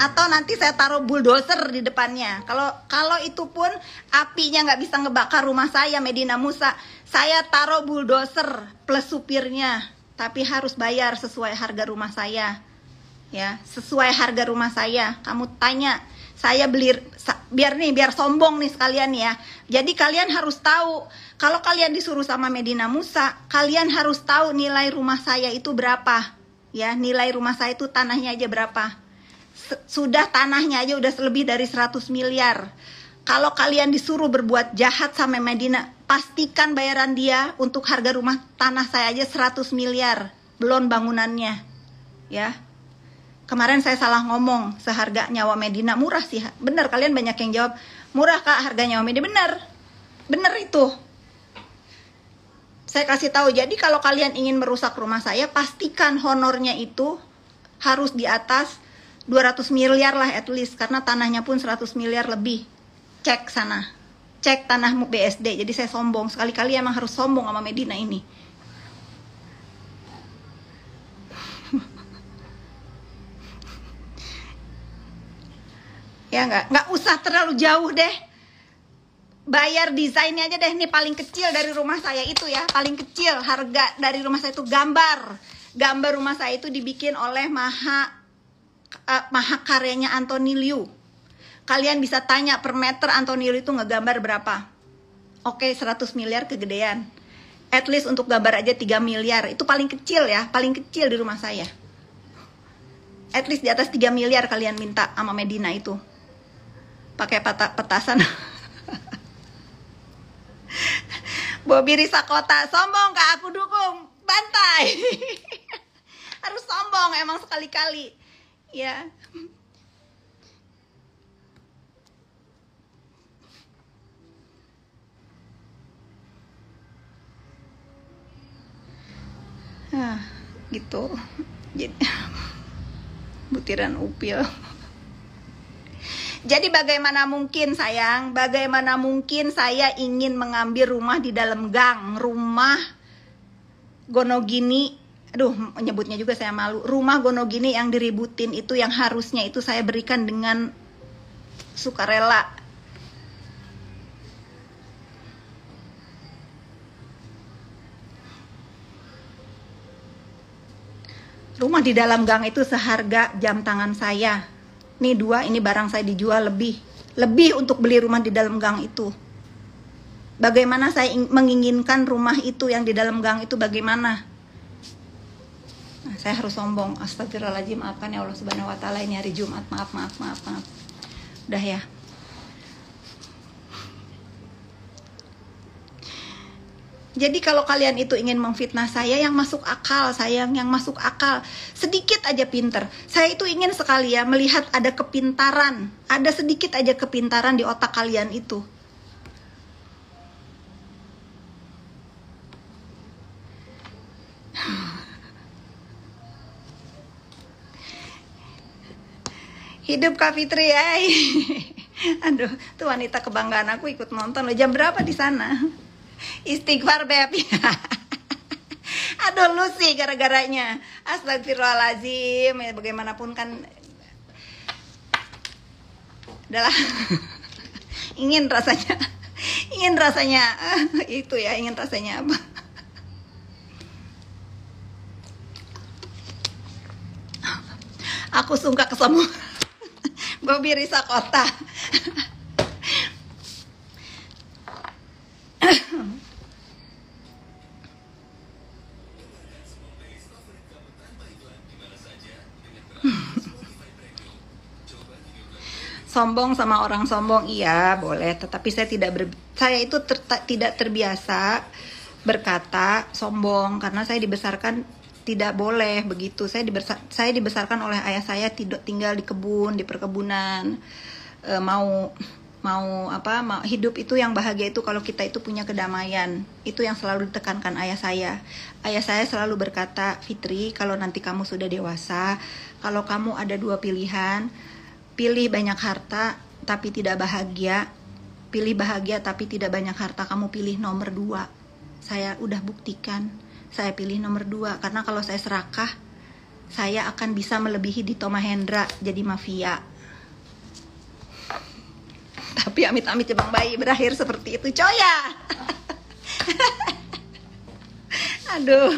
Atau nanti saya taruh bulldozer di depannya. Kalau kalau itu pun apinya nggak bisa ngebakar rumah saya, Medina Musa. Saya taruh bulldozer plus supirnya. Tapi harus bayar sesuai harga rumah saya. Ya, sesuai harga rumah saya. Kamu tanya saya beli biar nih biar sombong nih sekalian ya. Jadi kalian harus tahu kalau kalian disuruh sama Medina Musa, kalian harus tahu nilai rumah saya itu berapa. Ya, nilai rumah saya itu tanahnya aja berapa. Sudah tanahnya aja udah lebih dari 100 miliar. Kalau kalian disuruh berbuat jahat sama Medina, pastikan bayaran dia untuk harga rumah tanah saya aja 100 miliar, belum bangunannya. Ya, kemarin saya salah ngomong seharga nyawa Medina murah sih bener kalian banyak yang jawab murah kak harga nyawa Medina bener bener itu saya kasih tahu jadi kalau kalian ingin merusak rumah saya pastikan honornya itu harus di atas 200 miliar lah at least karena tanahnya pun 100 miliar lebih cek sana cek tanahmu BSD jadi saya sombong sekali-kali emang harus sombong sama Medina ini ya nggak nggak usah terlalu jauh deh bayar desainnya aja deh nih paling kecil dari rumah saya itu ya paling kecil harga dari rumah saya itu gambar gambar rumah saya itu dibikin oleh maha uh, maha karyanya Anthony Liu kalian bisa tanya per meter Anthony Liu itu ngegambar berapa oke 100 miliar kegedean at least untuk gambar aja 3 miliar itu paling kecil ya paling kecil di rumah saya at least di atas 3 miliar kalian minta sama Medina itu pakai petasan Bobi Risa Kota sombong kak aku dukung bantai harus sombong emang sekali-kali ya nah gitu butiran upil jadi bagaimana mungkin sayang, bagaimana mungkin saya ingin mengambil rumah di dalam gang, rumah gonogini aduh menyebutnya juga saya malu rumah gonogini yang diributin itu yang harusnya itu saya berikan dengan sukarela rumah di dalam gang itu seharga jam tangan saya nih dua ini barang saya dijual lebih lebih untuk beli rumah di dalam gang itu bagaimana saya menginginkan rumah itu yang di dalam gang itu bagaimana nah, saya harus sombong astagfirullahaladzim maafkan ya Allah subhanahu wa ta'ala ini hari Jumat maaf maaf maaf maaf udah ya Jadi kalau kalian itu ingin memfitnah saya yang masuk akal, sayang yang masuk akal, sedikit aja pinter. Saya itu ingin sekali ya melihat ada kepintaran, ada sedikit aja kepintaran di otak kalian itu. Hidup Kak Fitri, eh. ay. Aduh, tuh wanita kebanggaan aku ikut nonton loh. Jam berapa di sana? Istighfar beb. Aduh lu sih gara-garanya. astagfirullahaladzim Ya bagaimanapun kan adalah ingin rasanya ingin rasanya itu ya ingin rasanya apa aku suka ke semua Bobi Risa Kota sombong sama orang sombong iya boleh tetapi saya tidak ber, saya itu ter, tidak terbiasa berkata sombong karena saya dibesarkan tidak boleh begitu saya dibesar, saya dibesarkan oleh ayah saya tidak tinggal di kebun di perkebunan e, mau mau apa mau hidup itu yang bahagia itu kalau kita itu punya kedamaian itu yang selalu ditekankan ayah saya ayah saya selalu berkata Fitri kalau nanti kamu sudah dewasa kalau kamu ada dua pilihan pilih banyak harta tapi tidak bahagia pilih bahagia tapi tidak banyak harta kamu pilih nomor dua saya udah buktikan saya pilih nomor dua karena kalau saya serakah saya akan bisa melebihi di Thomas Hendra jadi mafia tapi amit-amit Bang Bayi berakhir seperti itu, coy ya. Aduh.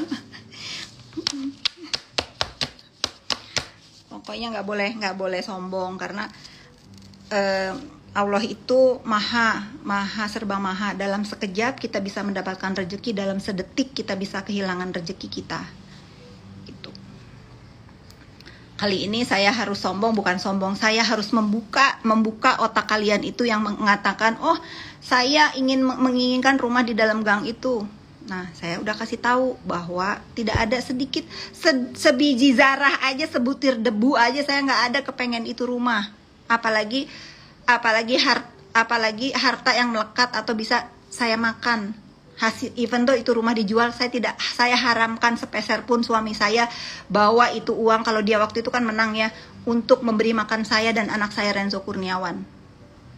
Pokoknya nggak boleh nggak boleh sombong karena eh, Allah itu maha maha serba maha dalam sekejap kita bisa mendapatkan rezeki, dalam sedetik kita bisa kehilangan rezeki kita kali ini saya harus sombong bukan sombong saya harus membuka membuka otak kalian itu yang mengatakan oh saya ingin menginginkan rumah di dalam gang itu Nah, saya udah kasih tahu bahwa tidak ada sedikit se sebiji zarah aja, sebutir debu aja saya nggak ada kepengen itu rumah. Apalagi apalagi har apalagi harta yang melekat atau bisa saya makan hasil even though itu rumah dijual saya tidak saya haramkan sepeser pun suami saya bawa itu uang kalau dia waktu itu kan menang ya untuk memberi makan saya dan anak saya Renzo Kurniawan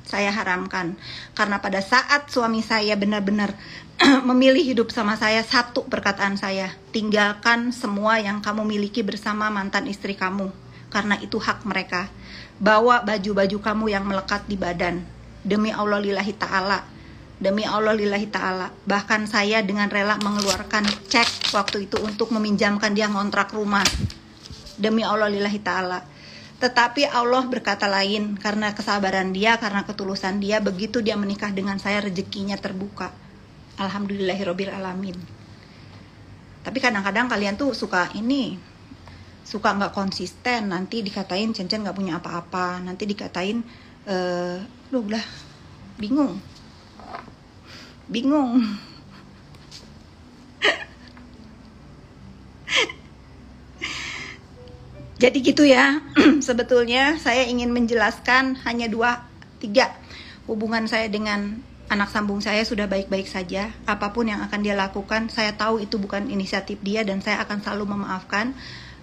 saya haramkan karena pada saat suami saya benar-benar memilih hidup sama saya satu perkataan saya tinggalkan semua yang kamu miliki bersama mantan istri kamu karena itu hak mereka bawa baju-baju kamu yang melekat di badan demi Allah lillahi ta'ala Demi Allah lillahi ta'ala, bahkan saya dengan rela mengeluarkan cek waktu itu untuk meminjamkan dia ngontrak rumah. Demi Allah lillahi ta'ala. Tetapi Allah berkata lain, karena kesabaran dia, karena ketulusan dia, begitu dia menikah dengan saya, rezekinya terbuka. Alhamdulillahirobbil alamin. Tapi kadang-kadang kalian tuh suka ini, suka nggak konsisten, nanti dikatain cincin nggak punya apa-apa, nanti dikatain, eh, lu udah bingung bingung Jadi gitu ya, sebetulnya saya ingin menjelaskan hanya dua, tiga hubungan saya dengan anak sambung saya sudah baik-baik saja. Apapun yang akan dia lakukan, saya tahu itu bukan inisiatif dia dan saya akan selalu memaafkan.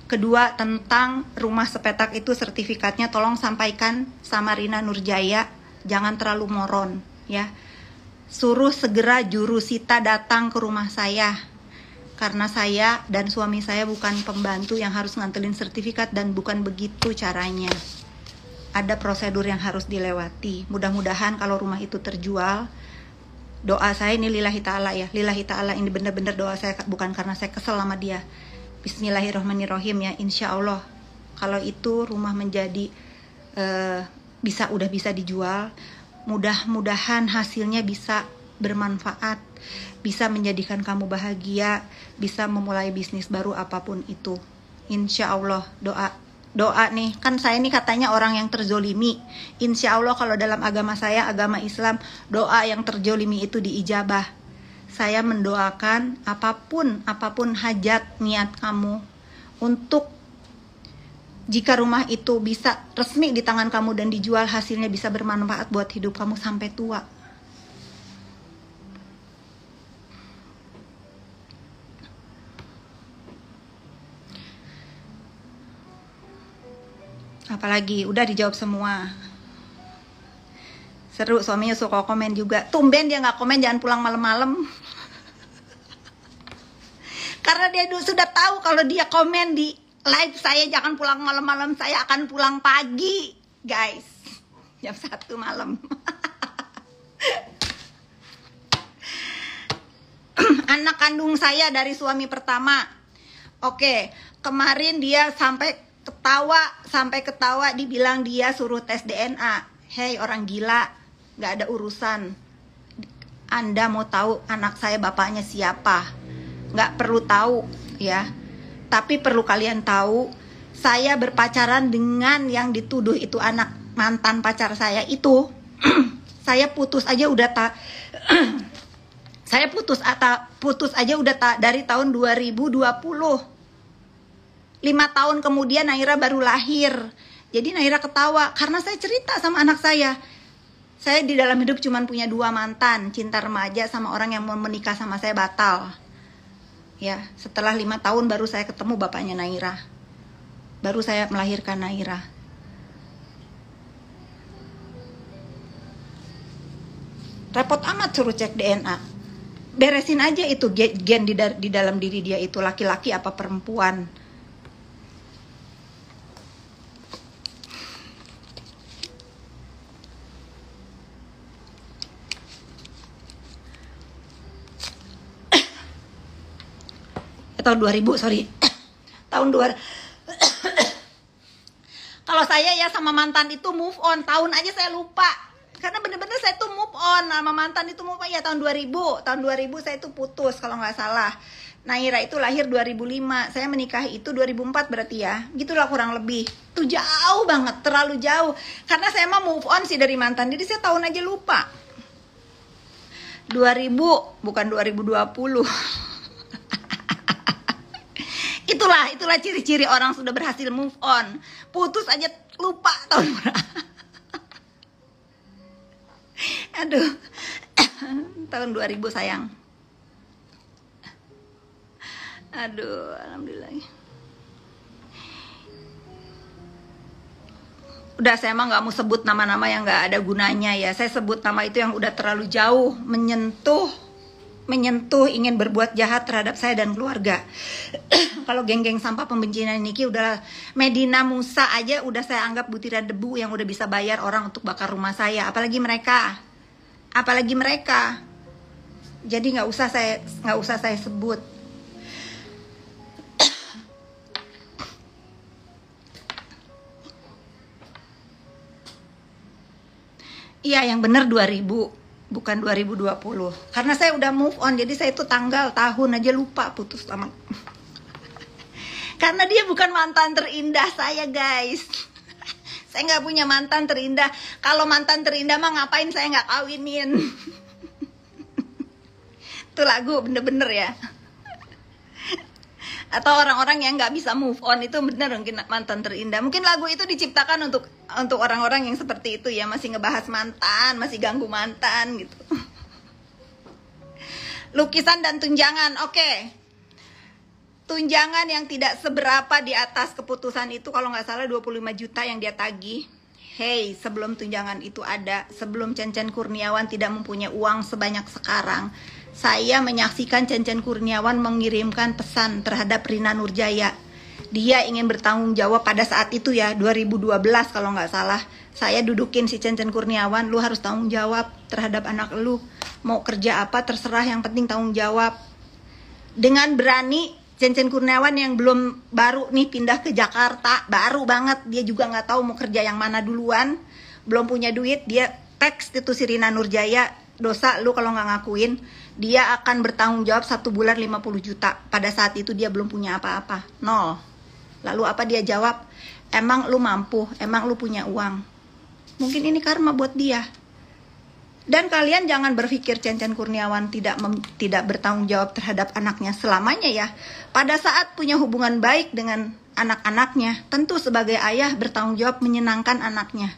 Kedua, tentang rumah sepetak itu sertifikatnya tolong sampaikan sama Rina Nurjaya, jangan terlalu moron ya suruh segera juru sita datang ke rumah saya karena saya dan suami saya bukan pembantu yang harus ngantelin sertifikat dan bukan begitu caranya. Ada prosedur yang harus dilewati. Mudah-mudahan kalau rumah itu terjual, doa saya ini lillahi ta'ala ya. Lillahi ta'ala ini bener-bener doa saya bukan karena saya kesel sama dia. Bismillahirrohmanirrohim ya, insya Allah. Kalau itu rumah menjadi uh, bisa udah bisa dijual, Mudah-mudahan hasilnya bisa bermanfaat, bisa menjadikan kamu bahagia, bisa memulai bisnis baru apapun itu. Insya Allah doa doa nih kan saya ini katanya orang yang terzolimi insya Allah kalau dalam agama saya agama Islam doa yang terzolimi itu diijabah saya mendoakan apapun apapun hajat niat kamu untuk jika rumah itu bisa resmi di tangan kamu dan dijual hasilnya bisa bermanfaat buat hidup kamu sampai tua. Apalagi udah dijawab semua. Seru suaminya suka komen juga. Tumben dia nggak komen jangan pulang malam-malam. Karena dia sudah tahu kalau dia komen di live saya jangan pulang malam-malam saya akan pulang pagi guys jam satu malam anak kandung saya dari suami pertama oke kemarin dia sampai ketawa sampai ketawa dibilang dia suruh tes DNA hei orang gila nggak ada urusan anda mau tahu anak saya bapaknya siapa nggak perlu tahu ya tapi perlu kalian tahu, saya berpacaran dengan yang dituduh itu anak mantan pacar saya itu. saya putus aja udah tak saya putus atau putus aja udah tak dari tahun 2020 lima tahun kemudian Naira baru lahir jadi Naira ketawa karena saya cerita sama anak saya saya di dalam hidup cuma punya dua mantan cinta remaja sama orang yang mau menikah sama saya batal ya setelah lima tahun baru saya ketemu bapaknya Naira baru saya melahirkan Naira repot amat suruh cek DNA beresin aja itu gen di, di dalam diri dia itu laki-laki apa perempuan tahun 2000 sorry tahun 2000 kalau saya ya sama mantan itu move on tahun aja saya lupa karena bener-bener saya tuh move on sama mantan itu move on ya tahun 2000 tahun 2000 saya itu putus kalau nggak salah Naira itu lahir 2005, saya menikah itu 2004 berarti ya. Gitulah kurang lebih. Tuh jauh banget, terlalu jauh. Karena saya mah move on sih dari mantan, jadi saya tahun aja lupa. 2000 bukan 2020. itulah itulah ciri-ciri orang sudah berhasil move on putus aja lupa tahun berapa? aduh tahun 2000 sayang aduh alhamdulillah udah saya emang nggak mau sebut nama-nama yang nggak ada gunanya ya saya sebut nama itu yang udah terlalu jauh menyentuh menyentuh, ingin berbuat jahat terhadap saya dan keluarga. Kalau geng-geng sampah pembencinan ini udah Medina Musa aja udah saya anggap butiran debu yang udah bisa bayar orang untuk bakar rumah saya, apalagi mereka. Apalagi mereka. Jadi nggak usah saya nggak usah saya sebut. Iya, yang benar 2000 bukan 2020 karena saya udah move on jadi saya itu tanggal tahun aja lupa putus sama karena dia bukan mantan terindah saya guys saya nggak punya mantan terindah kalau mantan terindah mah ngapain saya nggak kawinin itu lagu bener-bener ya atau orang-orang yang nggak bisa move on itu benar mungkin mantan terindah mungkin lagu itu diciptakan untuk untuk orang-orang yang seperti itu ya masih ngebahas mantan masih ganggu mantan gitu lukisan dan tunjangan oke okay. tunjangan yang tidak seberapa di atas keputusan itu kalau nggak salah 25 juta yang dia tagih Hey, sebelum tunjangan itu ada, sebelum Cencen Kurniawan tidak mempunyai uang sebanyak sekarang, saya menyaksikan Cencen Kurniawan mengirimkan pesan terhadap Rina Nurjaya. Dia ingin bertanggung jawab pada saat itu ya, 2012 kalau nggak salah. Saya dudukin si Cencen Kurniawan, lu harus tanggung jawab terhadap anak lu. Mau kerja apa terserah, yang penting tanggung jawab. Dengan berani Cencen Kurniawan yang belum baru nih pindah ke Jakarta, baru banget dia juga nggak tahu mau kerja yang mana duluan, belum punya duit, dia teks itu si Nurjaya, dosa lu kalau nggak ngakuin dia akan bertanggung jawab satu bulan 50 juta. Pada saat itu dia belum punya apa-apa, nol. Lalu apa dia jawab? Emang lu mampu, emang lu punya uang. Mungkin ini karma buat dia. Dan kalian jangan berpikir Cencen Kurniawan tidak mem, tidak bertanggung jawab terhadap anaknya selamanya ya. Pada saat punya hubungan baik dengan anak-anaknya, tentu sebagai ayah bertanggung jawab menyenangkan anaknya.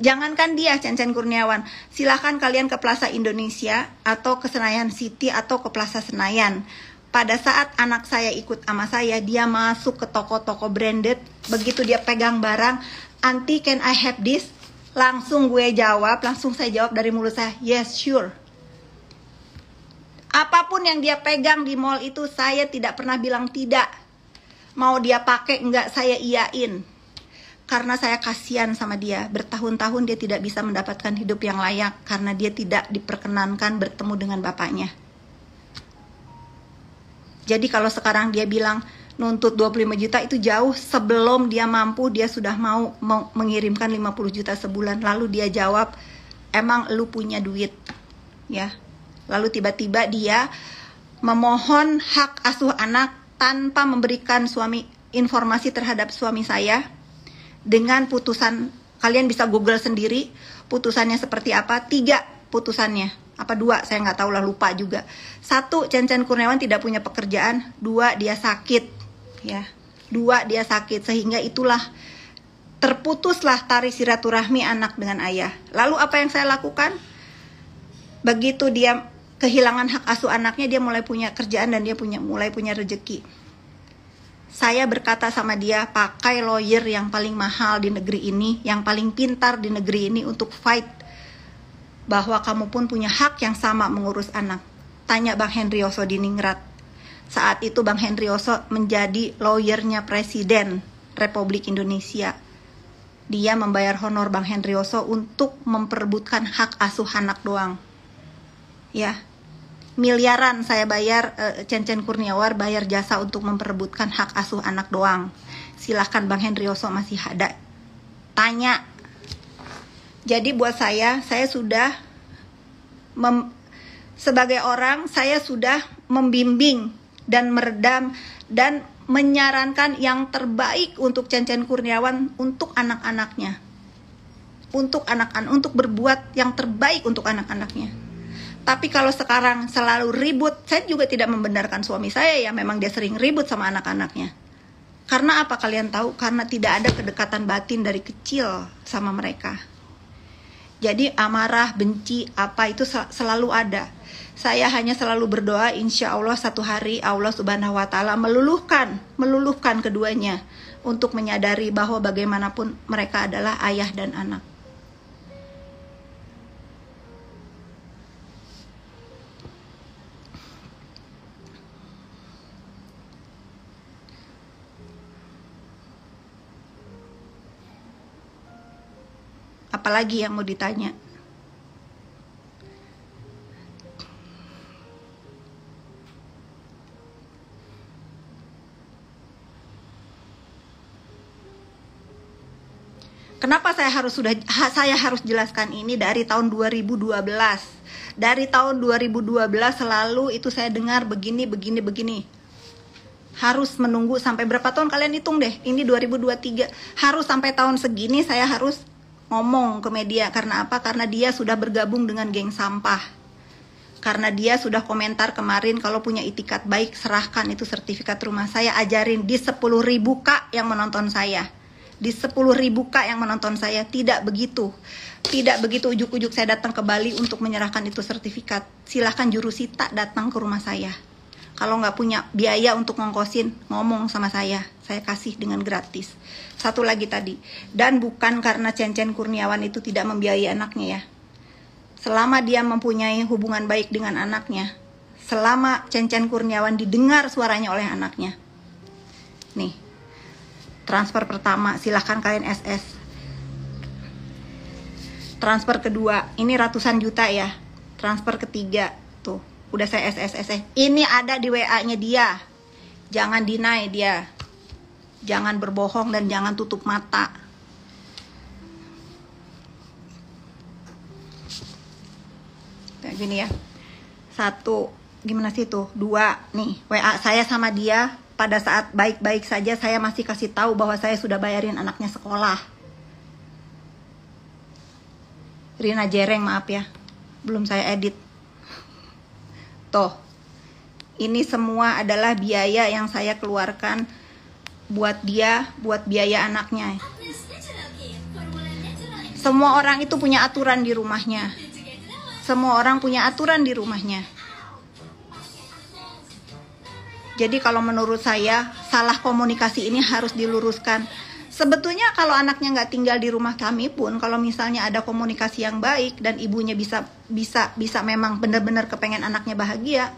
Jangankan dia, Cencen Kurniawan. Silahkan kalian ke Plaza Indonesia atau ke Senayan City atau ke Plaza Senayan. Pada saat anak saya ikut sama saya, dia masuk ke toko-toko branded. Begitu dia pegang barang, anti can I have this? Langsung gue jawab, langsung saya jawab dari mulut saya, yes sure. Apapun yang dia pegang di mall itu, saya tidak pernah bilang tidak. Mau dia pakai, enggak, saya iyain karena saya kasihan sama dia. Bertahun-tahun dia tidak bisa mendapatkan hidup yang layak karena dia tidak diperkenankan bertemu dengan bapaknya. Jadi kalau sekarang dia bilang nuntut 25 juta itu jauh sebelum dia mampu dia sudah mau mengirimkan 50 juta sebulan lalu dia jawab emang lu punya duit ya. Lalu tiba-tiba dia memohon hak asuh anak tanpa memberikan suami informasi terhadap suami saya dengan putusan kalian bisa google sendiri putusannya seperti apa tiga putusannya apa dua saya nggak tahu lah lupa juga satu Cencen Kurniawan tidak punya pekerjaan dua dia sakit ya dua dia sakit sehingga itulah terputuslah tari silaturahmi anak dengan ayah lalu apa yang saya lakukan begitu dia kehilangan hak asuh anaknya dia mulai punya kerjaan dan dia punya mulai punya rezeki saya berkata sama dia, pakai lawyer yang paling mahal di negeri ini, yang paling pintar di negeri ini untuk fight bahwa kamu pun punya hak yang sama mengurus anak. Tanya Bang Henry Oso di Ningrat. Saat itu Bang Henry Oso menjadi lawyernya Presiden Republik Indonesia. Dia membayar honor Bang Henry Oso untuk memperebutkan hak asuh anak doang. Ya, miliaran saya bayar uh, eh, Cencen Kurniawar bayar jasa untuk memperebutkan hak asuh anak doang. Silahkan Bang Hendrioso masih ada. Tanya. Jadi buat saya, saya sudah mem sebagai orang saya sudah membimbing dan meredam dan menyarankan yang terbaik untuk Cencen Kurniawan untuk anak-anaknya. Untuk anak-anak untuk berbuat yang terbaik untuk anak-anaknya. Tapi kalau sekarang selalu ribut, saya juga tidak membenarkan suami saya ya, memang dia sering ribut sama anak-anaknya. Karena apa kalian tahu? Karena tidak ada kedekatan batin dari kecil sama mereka. Jadi amarah, benci, apa itu selalu ada. Saya hanya selalu berdoa, insya Allah satu hari Allah Subhanahu Wa Taala meluluhkan, meluluhkan keduanya untuk menyadari bahwa bagaimanapun mereka adalah ayah dan anak. apalagi yang mau ditanya Kenapa saya harus sudah saya harus jelaskan ini dari tahun 2012. Dari tahun 2012 selalu itu saya dengar begini begini begini. Harus menunggu sampai berapa tahun kalian hitung deh. Ini 2023. Harus sampai tahun segini saya harus ngomong ke media karena apa? Karena dia sudah bergabung dengan geng sampah. Karena dia sudah komentar kemarin kalau punya itikat baik serahkan itu sertifikat rumah saya ajarin di 10 ribu kak yang menonton saya. Di 10 ribu kak yang menonton saya tidak begitu. Tidak begitu ujuk-ujuk saya datang ke Bali untuk menyerahkan itu sertifikat. Silahkan jurusita datang ke rumah saya. Kalau nggak punya biaya untuk ngongkosin, ngomong sama saya. Saya kasih dengan gratis. Satu lagi tadi. Dan bukan karena Cencen Kurniawan itu tidak membiayai anaknya ya. Selama dia mempunyai hubungan baik dengan anaknya. Selama Cencen Kurniawan didengar suaranya oleh anaknya. Nih. Transfer pertama, silahkan kalian SS. Transfer kedua, ini ratusan juta ya. Transfer ketiga, udah saya SSS ini ada di WA-nya dia jangan deny dia jangan berbohong dan jangan tutup mata kayak gini ya satu gimana sih tuh dua nih WA saya sama dia pada saat baik-baik saja saya masih kasih tahu bahwa saya sudah bayarin anaknya sekolah Rina Jereng maaf ya belum saya edit Contoh, ini semua adalah biaya yang saya keluarkan buat dia, buat biaya anaknya. Semua orang itu punya aturan di rumahnya. Semua orang punya aturan di rumahnya. Jadi kalau menurut saya salah komunikasi ini harus diluruskan. Sebetulnya kalau anaknya nggak tinggal di rumah kami pun, kalau misalnya ada komunikasi yang baik dan ibunya bisa bisa bisa memang benar-benar kepengen anaknya bahagia,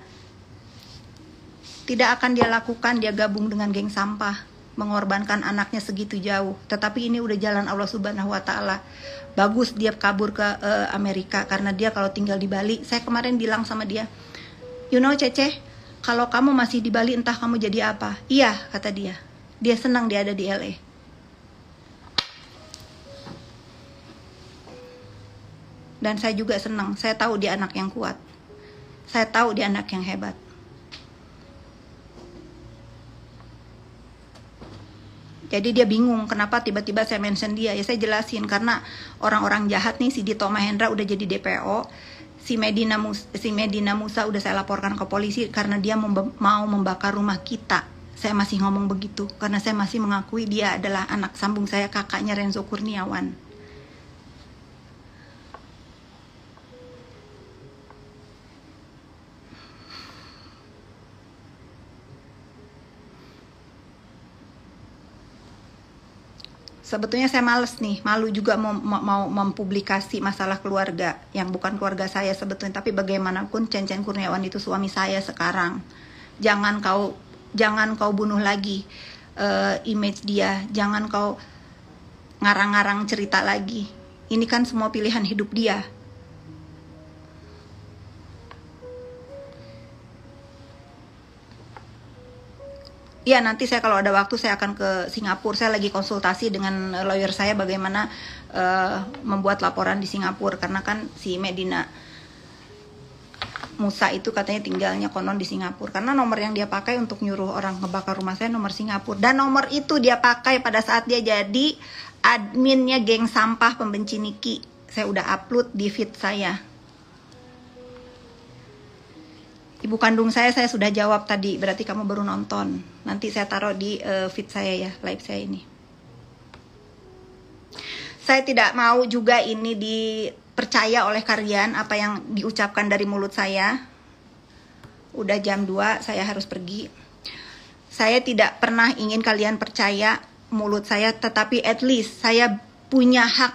tidak akan dia lakukan dia gabung dengan geng sampah mengorbankan anaknya segitu jauh. Tetapi ini udah jalan Allah Subhanahu wa taala. Bagus dia kabur ke uh, Amerika karena dia kalau tinggal di Bali, saya kemarin bilang sama dia, "You know, Cece, kalau kamu masih di Bali entah kamu jadi apa." "Iya," kata dia. Dia senang dia ada di LA. Dan saya juga senang, saya tahu dia anak yang kuat. Saya tahu dia anak yang hebat. Jadi dia bingung kenapa tiba-tiba saya mention dia. Ya saya jelasin karena orang-orang jahat nih si Dito Mahendra udah jadi DPO, si Medina Musa, si Medina Musa udah saya laporkan ke polisi karena dia mau membakar rumah kita. Saya masih ngomong begitu karena saya masih mengakui dia adalah anak sambung saya kakaknya Renzo Kurniawan. sebetulnya saya males nih, malu juga mau, mau mempublikasi masalah keluarga yang bukan keluarga saya sebetulnya, tapi bagaimanapun Cencen Kurniawan itu suami saya sekarang. Jangan kau jangan kau bunuh lagi uh, image dia, jangan kau ngarang-ngarang cerita lagi. Ini kan semua pilihan hidup dia. Iya nanti saya kalau ada waktu saya akan ke Singapura. Saya lagi konsultasi dengan lawyer saya bagaimana uh, membuat laporan di Singapura karena kan si Medina Musa itu katanya tinggalnya konon di Singapura karena nomor yang dia pakai untuk nyuruh orang ngebakar rumah saya nomor Singapura dan nomor itu dia pakai pada saat dia jadi adminnya geng sampah pembenci Niki. Saya udah upload di feed saya. ibu kandung saya saya sudah jawab tadi berarti kamu baru nonton nanti saya taruh di uh, feed saya ya live saya ini saya tidak mau juga ini dipercaya oleh kalian apa yang diucapkan dari mulut saya udah jam 2 saya harus pergi saya tidak pernah ingin kalian percaya mulut saya tetapi at least saya punya hak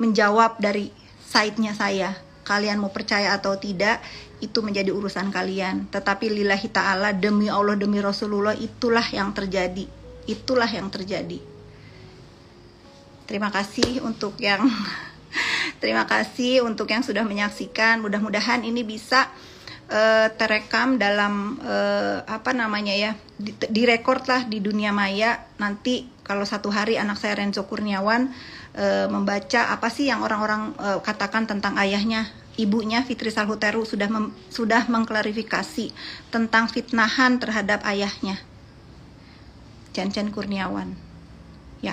menjawab dari side-nya saya kalian mau percaya atau tidak itu menjadi urusan kalian tetapi lillahi ta'ala demi Allah demi Rasulullah itulah yang terjadi itulah yang terjadi terima kasih untuk yang terima kasih untuk yang sudah menyaksikan mudah-mudahan ini bisa uh, terekam dalam uh, apa namanya ya direkordlah di dunia maya nanti kalau satu hari anak saya Renzo Kurniawan Eh, membaca apa sih yang orang-orang e, katakan tentang ayahnya ibunya Fitri Salhuteru sudah mem, sudah mengklarifikasi tentang fitnahan terhadap ayahnya Cencen Kurniawan ya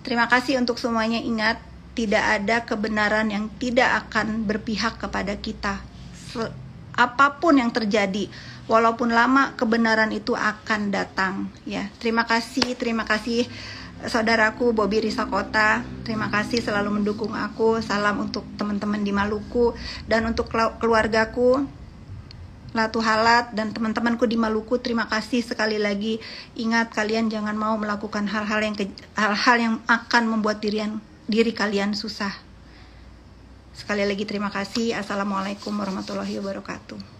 terima kasih untuk semuanya ingat tidak ada kebenaran yang tidak akan berpihak kepada kita Se apapun yang terjadi walaupun lama kebenaran itu akan datang ya terima kasih terima kasih saudaraku Bobby Risakota. Terima kasih selalu mendukung aku. Salam untuk teman-teman di Maluku dan untuk keluargaku Halat dan teman-temanku di Maluku. Terima kasih sekali lagi. Ingat kalian jangan mau melakukan hal-hal yang hal-hal yang akan membuat dirian, diri kalian susah. Sekali lagi terima kasih. Assalamualaikum warahmatullahi wabarakatuh.